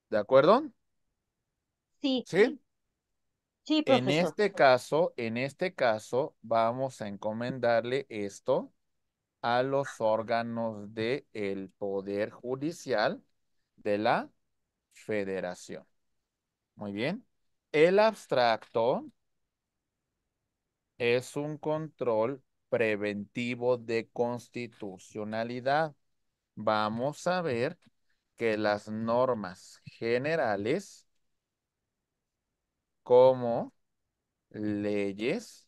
¿De acuerdo? Sí. ¿Sí? Sí, En este caso, en este caso, vamos a encomendarle esto a los órganos del Poder Judicial de la Federación. Muy bien. El abstracto es un control preventivo de constitucionalidad. Vamos a ver que las normas generales como leyes,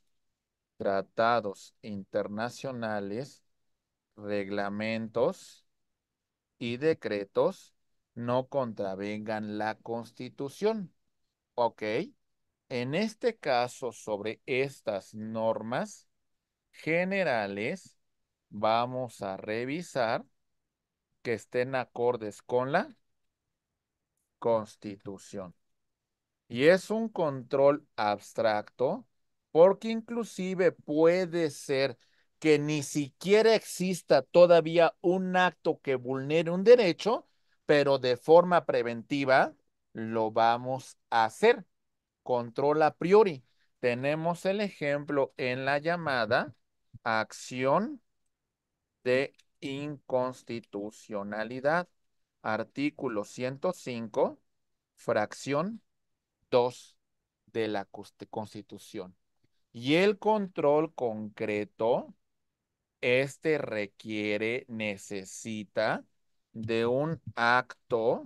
tratados internacionales, reglamentos y decretos no contravengan la constitución. ¿Ok? En este caso, sobre estas normas, generales vamos a revisar que estén acordes con la constitución. Y es un control abstracto porque inclusive puede ser que ni siquiera exista todavía un acto que vulnere un derecho, pero de forma preventiva lo vamos a hacer. Control a priori. Tenemos el ejemplo en la llamada acción de inconstitucionalidad. Artículo 105, fracción 2 de la Constitución. Y el control concreto, este requiere, necesita de un acto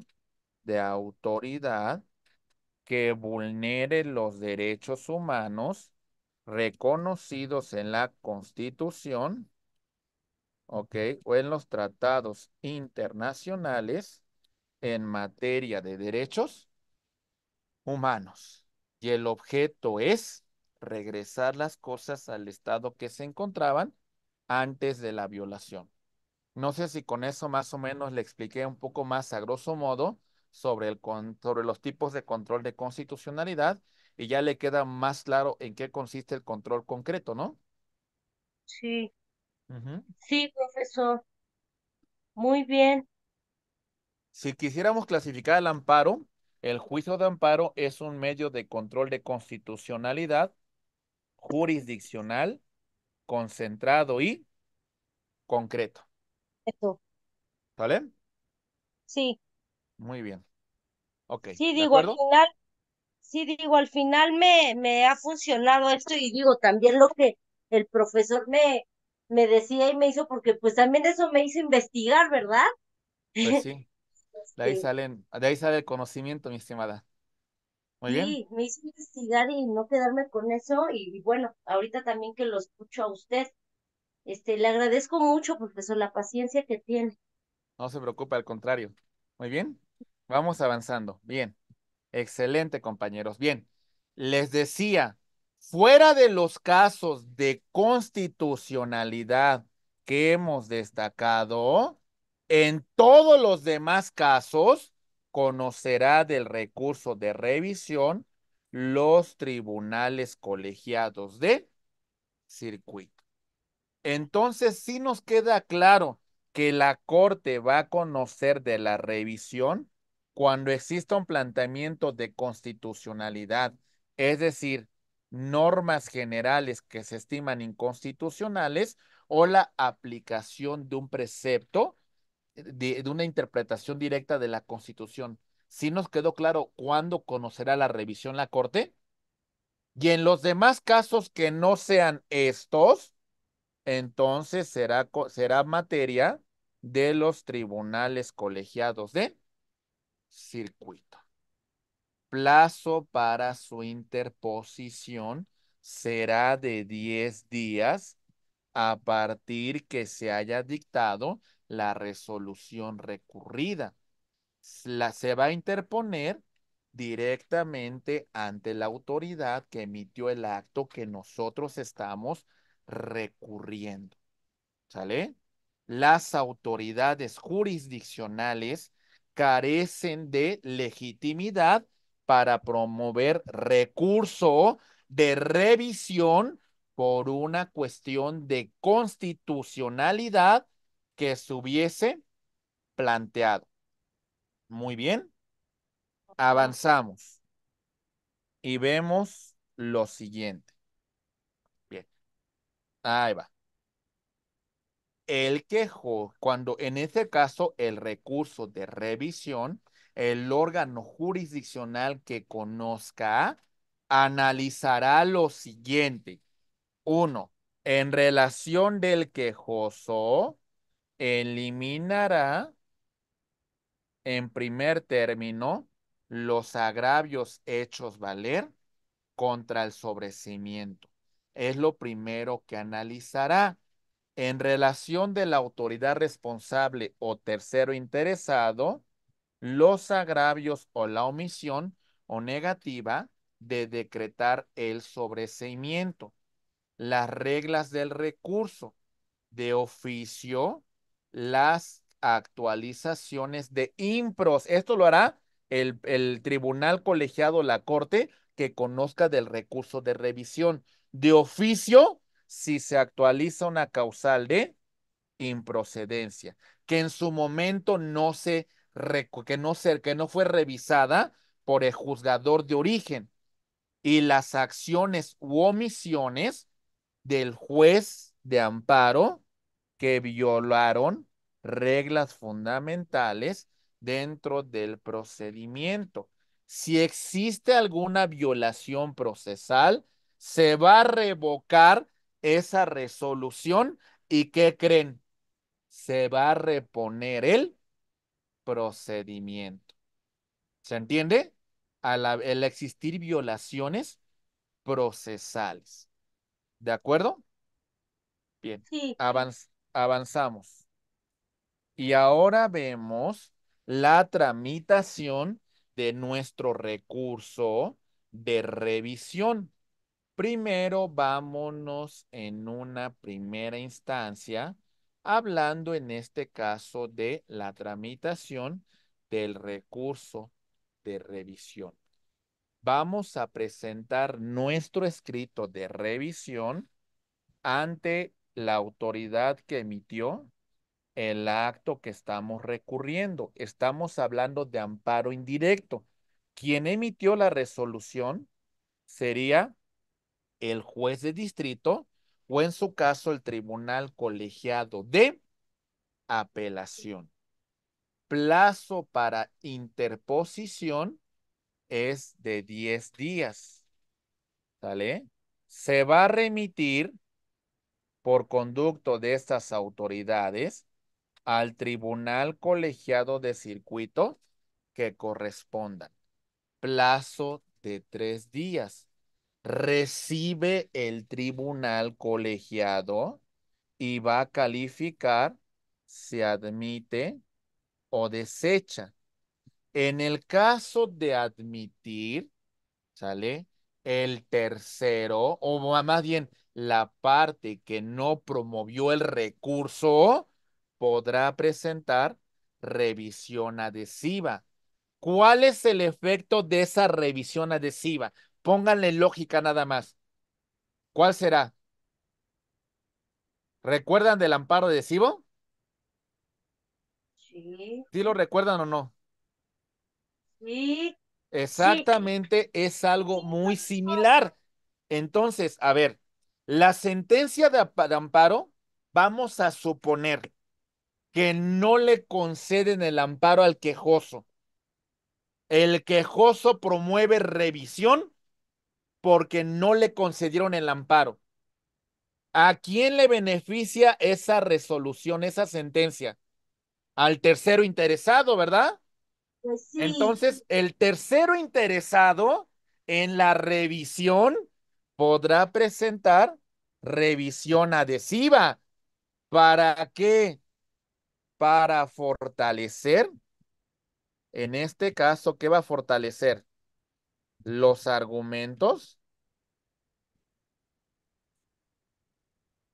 de autoridad que vulnere los derechos humanos reconocidos en la Constitución, ¿ok? O en los tratados internacionales en materia de derechos humanos. Y el objeto es regresar las cosas al estado que se encontraban antes de la violación. No sé si con eso más o menos le expliqué un poco más a grosso modo sobre, el, sobre los tipos de control de constitucionalidad y ya le queda más claro en qué consiste el control concreto, ¿no? Sí. Sí, profesor. Muy bien. Si quisiéramos clasificar el amparo, el juicio de amparo es un medio de control de constitucionalidad jurisdiccional, concentrado y concreto. Esto. ¿Vale? Sí. Muy bien. Ok. Sí, digo, al final sí digo, al final me, me ha funcionado esto y digo, también lo que el profesor me, me decía y me hizo, porque pues también eso me hizo investigar, ¿verdad? Pues sí. De ahí, este salen, de ahí sale el conocimiento, mi estimada. Muy sí, bien. me hizo investigar y no quedarme con eso. Y, y, bueno, ahorita también que lo escucho a usted, este, le agradezco mucho, profesor, la paciencia que tiene. No se preocupe, al contrario. Muy bien. Vamos avanzando. Bien. Excelente, compañeros. Bien, les decía, fuera de los casos de constitucionalidad que hemos destacado, en todos los demás casos conocerá del recurso de revisión los tribunales colegiados de circuito. Entonces, sí nos queda claro que la Corte va a conocer de la revisión cuando exista un planteamiento de constitucionalidad, es decir, normas generales que se estiman inconstitucionales o la aplicación de un precepto, de, una interpretación directa de la Constitución. si nos quedó claro cuándo conocerá la revisión la Corte? Y en los demás casos que no sean estos, entonces será, será materia de los tribunales colegiados de circuito. Plazo para su interposición será de 10 días a partir que se haya dictado la resolución recurrida. La, se va a interponer directamente ante la autoridad que emitió el acto que nosotros estamos recurriendo. ¿Sale? Las autoridades jurisdiccionales carecen de legitimidad para promover recurso de revisión por una cuestión de constitucionalidad que se hubiese planteado. Muy bien. Avanzamos y vemos lo siguiente. Bien. Ahí va el quejó cuando en este caso el recurso de revisión, el órgano jurisdiccional que conozca, analizará lo siguiente. Uno, en relación del quejoso, eliminará en primer término los agravios hechos valer contra el sobrecimiento. Es lo primero que analizará en relación de la autoridad responsable o tercero interesado, los agravios o la omisión o negativa de decretar el sobreseimiento, las reglas del recurso, de oficio, las actualizaciones de impros. Esto lo hará el, el tribunal colegiado, la corte, que conozca del recurso de revisión. De oficio, si se actualiza una causal de improcedencia, que en su momento no se, que no, ser que no fue revisada por el juzgador de origen y las acciones u omisiones del juez de amparo que violaron reglas fundamentales dentro del procedimiento. Si existe alguna violación procesal, se va a revocar esa resolución y ¿qué creen? Se va a reponer el procedimiento. ¿Se entiende? Al, existir violaciones procesales. ¿De acuerdo? Bien, avanzamos. Y ahora vemos la tramitación de nuestro recurso de revisión. Primero vámonos en una primera instancia, hablando en este caso de la tramitación del recurso de revisión. Vamos a presentar nuestro escrito de revisión ante la autoridad que emitió el acto que estamos recurriendo. Estamos hablando de amparo indirecto. Quien emitió la resolución sería el juez de distrito o en su caso el tribunal colegiado de apelación. Plazo para interposición es de 10 días. ¿Sale? Se va a remitir por conducto de estas autoridades al tribunal colegiado de circuito que corresponda Plazo de tres días recibe el tribunal colegiado y va a calificar si admite o desecha. En el caso de admitir, ¿sale? El tercero, o más bien la parte que no promovió el recurso, podrá presentar revisión adhesiva. ¿Cuál es el efecto de esa revisión adhesiva? Pónganle lógica nada más. ¿Cuál será? ¿Recuerdan del amparo de Cibo? Sí. ¿Sí lo recuerdan o no? Sí. Exactamente, es algo muy similar. Entonces, a ver, la sentencia de amparo, vamos a suponer que no le conceden el amparo al quejoso. El quejoso promueve revisión porque no le concedieron el amparo. ¿A quién le beneficia esa resolución, esa sentencia? Al tercero interesado, ¿verdad? Pues Entonces, el tercero interesado en la revisión podrá presentar revisión adhesiva. ¿Para qué? Para fortalecer. En este caso, ¿qué va a fortalecer? los argumentos,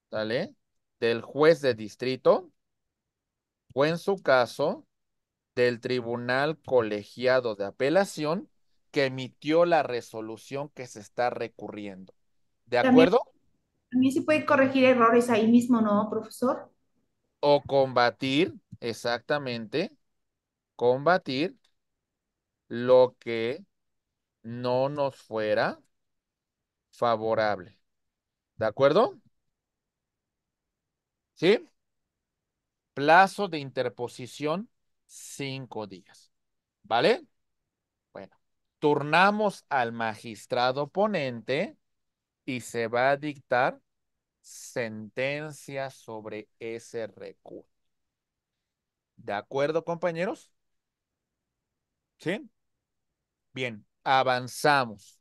¿sale? Del juez de distrito o en su caso del tribunal colegiado de apelación que emitió la resolución que se está recurriendo. ¿De acuerdo? también se puede corregir errores ahí mismo, ¿no, profesor? O combatir, exactamente, combatir lo que no nos fuera favorable. ¿De acuerdo? ¿Sí? Plazo de interposición, cinco días. ¿Vale? Bueno, turnamos al magistrado ponente y se va a dictar sentencia sobre ese recurso. ¿De acuerdo, compañeros? ¿Sí? Bien. Avanzamos.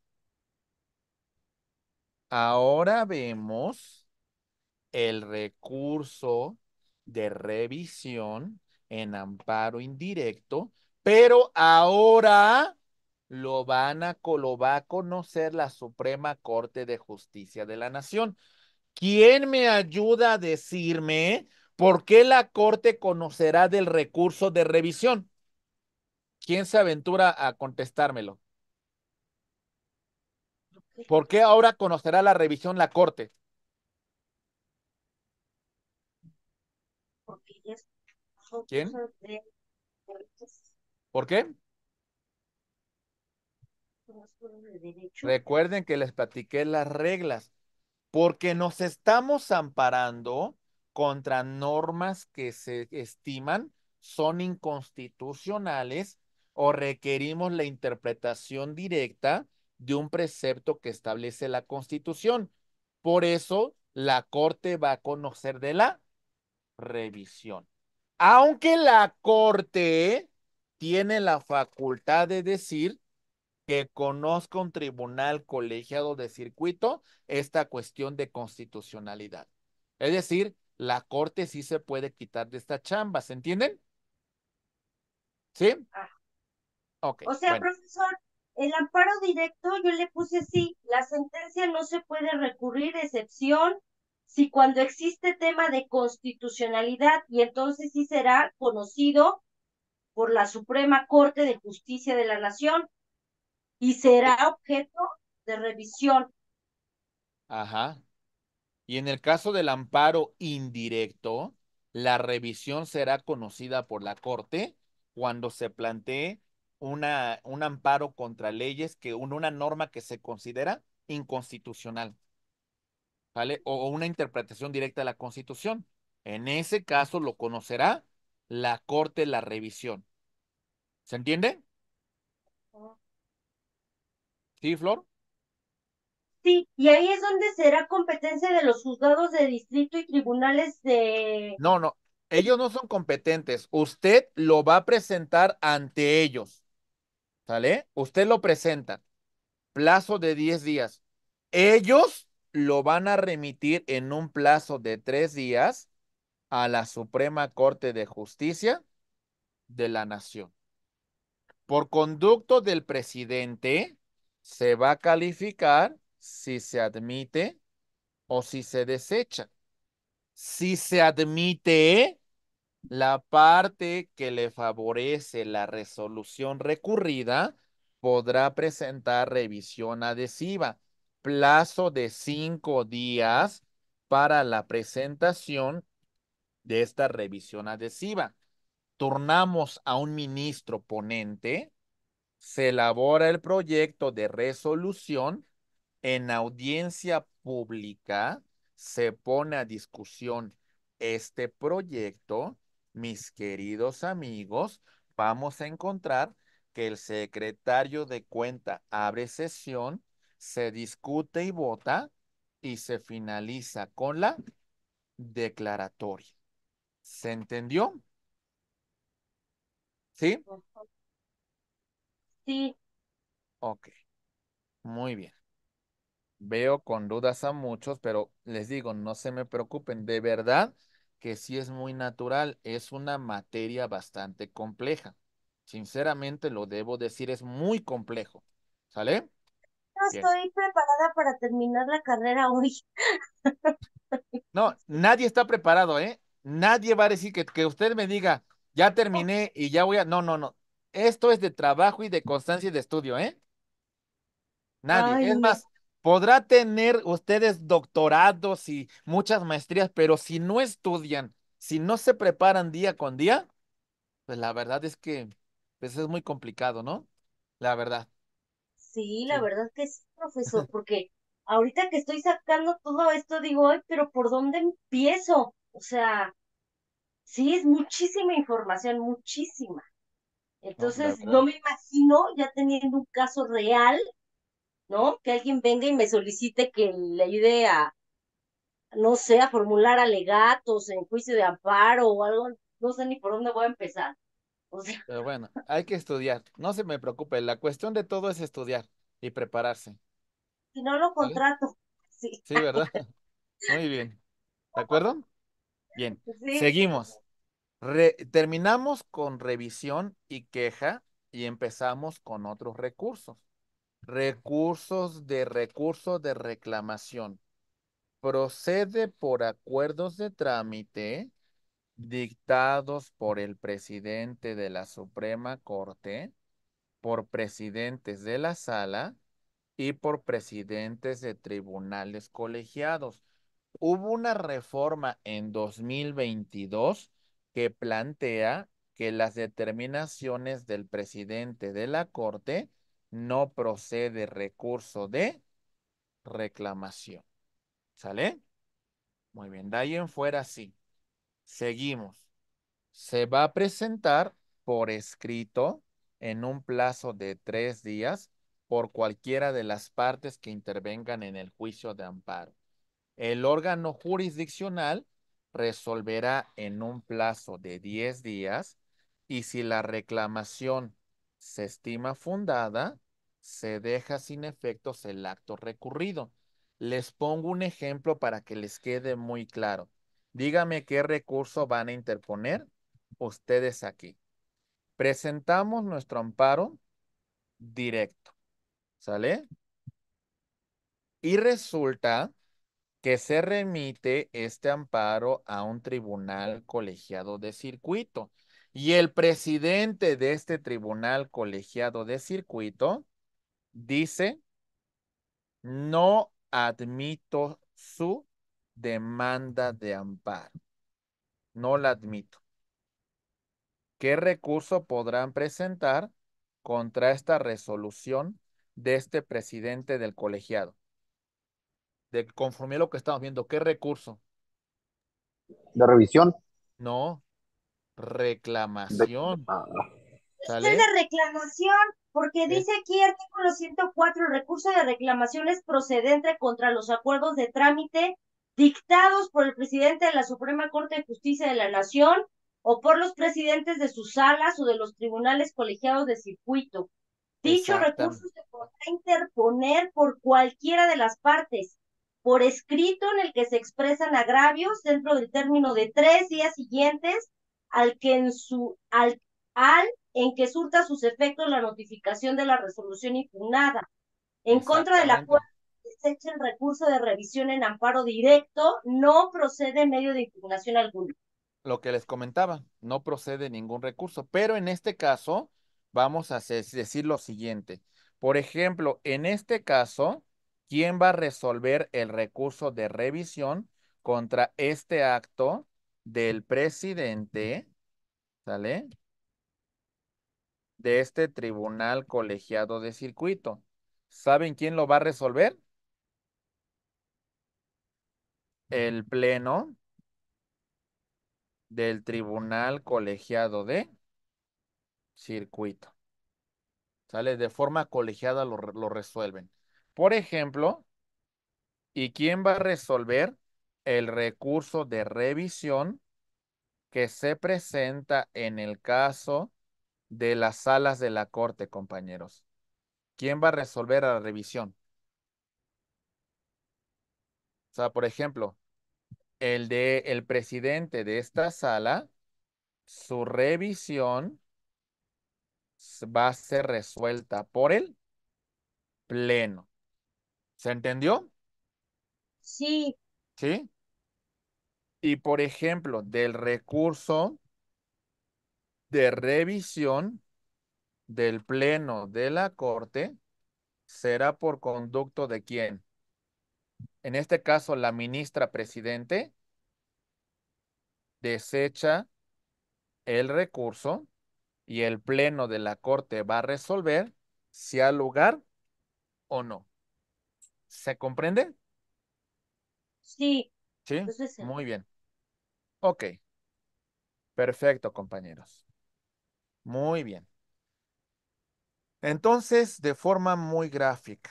Ahora vemos el recurso de revisión en amparo indirecto, pero ahora lo, van a, lo va a conocer la Suprema Corte de Justicia de la Nación. ¿Quién me ayuda a decirme por qué la Corte conocerá del recurso de revisión? ¿Quién se aventura a contestármelo? ¿Por qué ahora conocerá la revisión la Corte? ¿Quién? ¿Por qué? Recuerden que les platiqué las reglas, porque nos estamos amparando contra normas que se estiman son inconstitucionales o requerimos la interpretación directa de un precepto que establece la Constitución. Por eso, la Corte va a conocer de la revisión. Aunque la Corte tiene la facultad de decir que conozca un tribunal colegiado de circuito esta cuestión de constitucionalidad. Es decir, la Corte sí se puede quitar de esta chamba, ¿se entienden? ¿Sí? Ah. o sea, profesor, el amparo directo yo le puse sí, la sentencia no se puede recurrir, excepción si cuando existe tema de constitucionalidad y entonces sí será conocido por la Suprema Corte de Justicia de la Nación y será objeto de revisión. Ajá. Y en el caso del amparo indirecto, la revisión será conocida por la Corte cuando se plantee una, un amparo contra leyes que una norma que se considera inconstitucional, ¿vale? O, una interpretación directa de la Constitución. En ese caso lo conocerá la Corte la revisión. ¿Se entiende? ¿Sí, Flor? Sí, y ahí es donde será competencia de los juzgados de distrito y tribunales de... No, no, ellos no son competentes. Usted lo va a presentar ante ellos. ¿Sale? Usted lo presenta. Plazo de 10 días. Ellos lo van a remitir en un plazo de 3 días a la Suprema Corte de Justicia de la Nación. Por conducto del presidente, se va a calificar si se admite o si se desecha. Si se admite, la parte que le favorece la resolución recurrida podrá presentar revisión adhesiva. Plazo de cinco días para la presentación de esta revisión adhesiva. Turnamos a un ministro ponente, se elabora el proyecto de resolución en audiencia pública, se pone a discusión este proyecto mis queridos amigos, vamos a encontrar que el secretario de cuenta abre sesión, se discute y vota y se finaliza con la declaratoria. ¿Se entendió? ¿Sí? Sí. Ok. Muy bien. Veo con dudas a muchos, pero les digo, no se me preocupen. De verdad, que sí es muy natural, es una materia bastante compleja. Sinceramente lo debo decir, es muy complejo. ¿Sale? No estoy preparada para terminar la carrera hoy. no, nadie está preparado, ¿eh? Nadie va a decir que, que usted me diga, ya terminé y ya voy a... No, no, no. Esto es de trabajo y de constancia y de estudio, ¿eh? Nadie. es más, Podrá tener ustedes doctorados y muchas maestrías, pero si no estudian, si no se preparan día con día, pues la verdad es que pues es muy complicado, ¿no? La verdad. Sí, la verdad que sí, profesor, porque ahorita que estoy sacando todo esto, digo, ay, pero ¿por dónde empiezo? O sea, sí, es muchísima información, muchísima. Entonces, no me imagino ya teniendo un caso real ¿no? Que alguien venga y me solicite que le ayude a, no sé, a formular alegatos en juicio de amparo o algo, no sé ni por dónde voy a empezar. Pero bueno, hay que estudiar, no se me preocupe, la cuestión de todo es estudiar y prepararse. Si no lo contrato. Sí. sí, ¿verdad? Muy bien. ¿De acuerdo? Bien. Seguimos. terminamos con revisión y queja y empezamos con otros recursos. Recursos de recurso de reclamación. Procede por acuerdos de trámite dictados por el presidente de la Suprema Corte, por presidentes de la sala y por presidentes de tribunales colegiados. Hubo una reforma en 2022 que plantea que las determinaciones del presidente de la Corte no procede recurso de reclamación. ¿Sale? Muy bien, de ahí en fuera sí. Seguimos. Se va a presentar por escrito en un plazo de tres días por cualquiera de las partes que intervengan en el juicio de amparo. El órgano jurisdiccional resolverá en un plazo de diez días y si la reclamación se estima fundada, se deja sin efectos el acto recurrido. Les pongo un ejemplo para que les quede muy claro. Dígame qué recurso van a interponer ustedes aquí. Presentamos nuestro amparo directo. ¿Sale? Y resulta que se remite este amparo a un tribunal colegiado de circuito. Y el presidente de este tribunal colegiado de circuito dice, no admito su demanda de amparo. No la admito. ¿Qué recurso podrán presentar contra esta resolución de este presidente del colegiado? De conforme a lo que estamos viendo, ¿qué recurso? ¿De revisión? No, reclamación. Ah. Es de reclamación, porque dice aquí artículo 104, el recurso de reclamación es procedente contra los acuerdos de trámite dictados por el presidente de la Suprema Corte de Justicia de la Nación o por los presidentes de sus salas o de los tribunales colegiados de circuito. Dicho recurso se podrá interponer por cualquiera de las partes, por escrito en el que se expresan agravios dentro del término de tres días siguientes al que en su, al, en que surta sus efectos la notificación de la resolución impugnada, en contra de la cual se echa el recurso de revisión en amparo directo, no procede medio de impugnación alguna Lo que les comentaba, no procede ningún recurso, pero en este caso vamos a decir lo siguiente. Por ejemplo, en este caso, ¿quién va a resolver el recurso de revisión contra este acto del presidente, ¿sale? De este tribunal colegiado de circuito. ¿Saben quién lo va a resolver? El pleno del tribunal colegiado de circuito. ¿Sale? De forma colegiada lo, lo resuelven. Por ejemplo, ¿y quién va a resolver el recurso de revisión que se presenta en el caso de las salas de la corte, compañeros. ¿Quién va a resolver la revisión? O sea, por ejemplo, el de el presidente de esta sala, su revisión va a ser resuelta por el pleno. ¿Se entendió? Sí. ¿Sí? Y por ejemplo, del recurso de revisión del Pleno de la Corte será por conducto de quién? En este caso, la ministra presidente desecha el recurso y el Pleno de la Corte va a resolver si ha lugar o no. ¿Se comprende? Sí. Sí, muy bien. Ok, perfecto, compañeros. Muy bien. Entonces, de forma muy gráfica,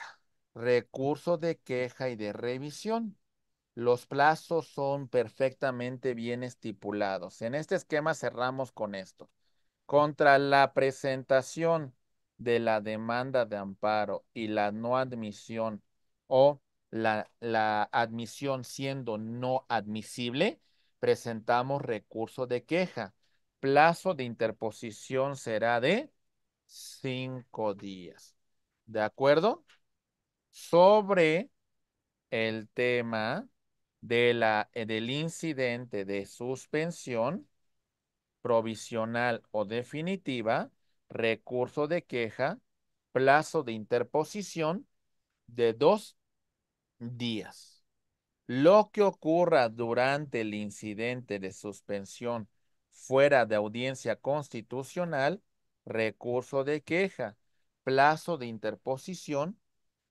recurso de queja y de revisión. Los plazos son perfectamente bien estipulados. En este esquema cerramos con esto. Contra la presentación de la demanda de amparo y la no admisión o la admisión siendo no admisible, presentamos recurso de queja. Plazo de interposición será de cinco días. ¿De acuerdo? Sobre el tema de la, eh, del incidente de suspensión provisional o definitiva, recurso de queja, plazo de interposición de dos días. Lo que ocurra durante el incidente de suspensión fuera de audiencia constitucional, recurso de queja, plazo de interposición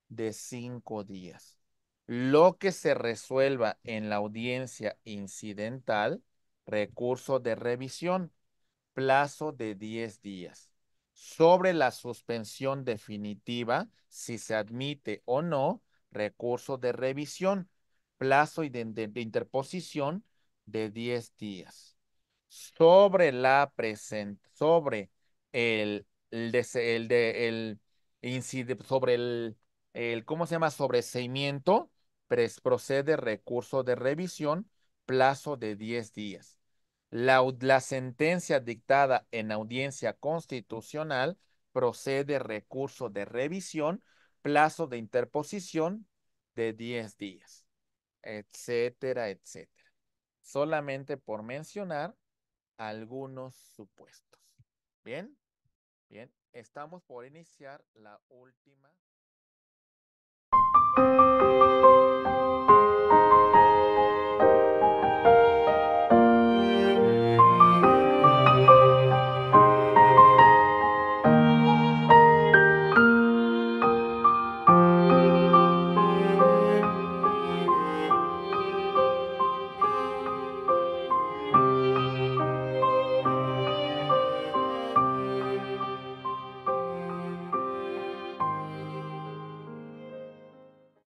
de cinco días. Lo que se resuelva en la audiencia incidental, recurso de revisión, plazo de diez días. Sobre la suspensión definitiva, si se admite o no, recurso de revisión, plazo de, interposición de 10 días. Sobre la presente sobre el, el, el, el sobre el, el, ¿cómo se llama? Sobreseimiento, procede recurso de revisión, plazo de 10 días. La, la sentencia dictada en audiencia constitucional procede recurso de revisión, plazo de interposición de 10 días etcétera, etcétera. Solamente por mencionar algunos supuestos. Bien, bien, estamos por iniciar la última.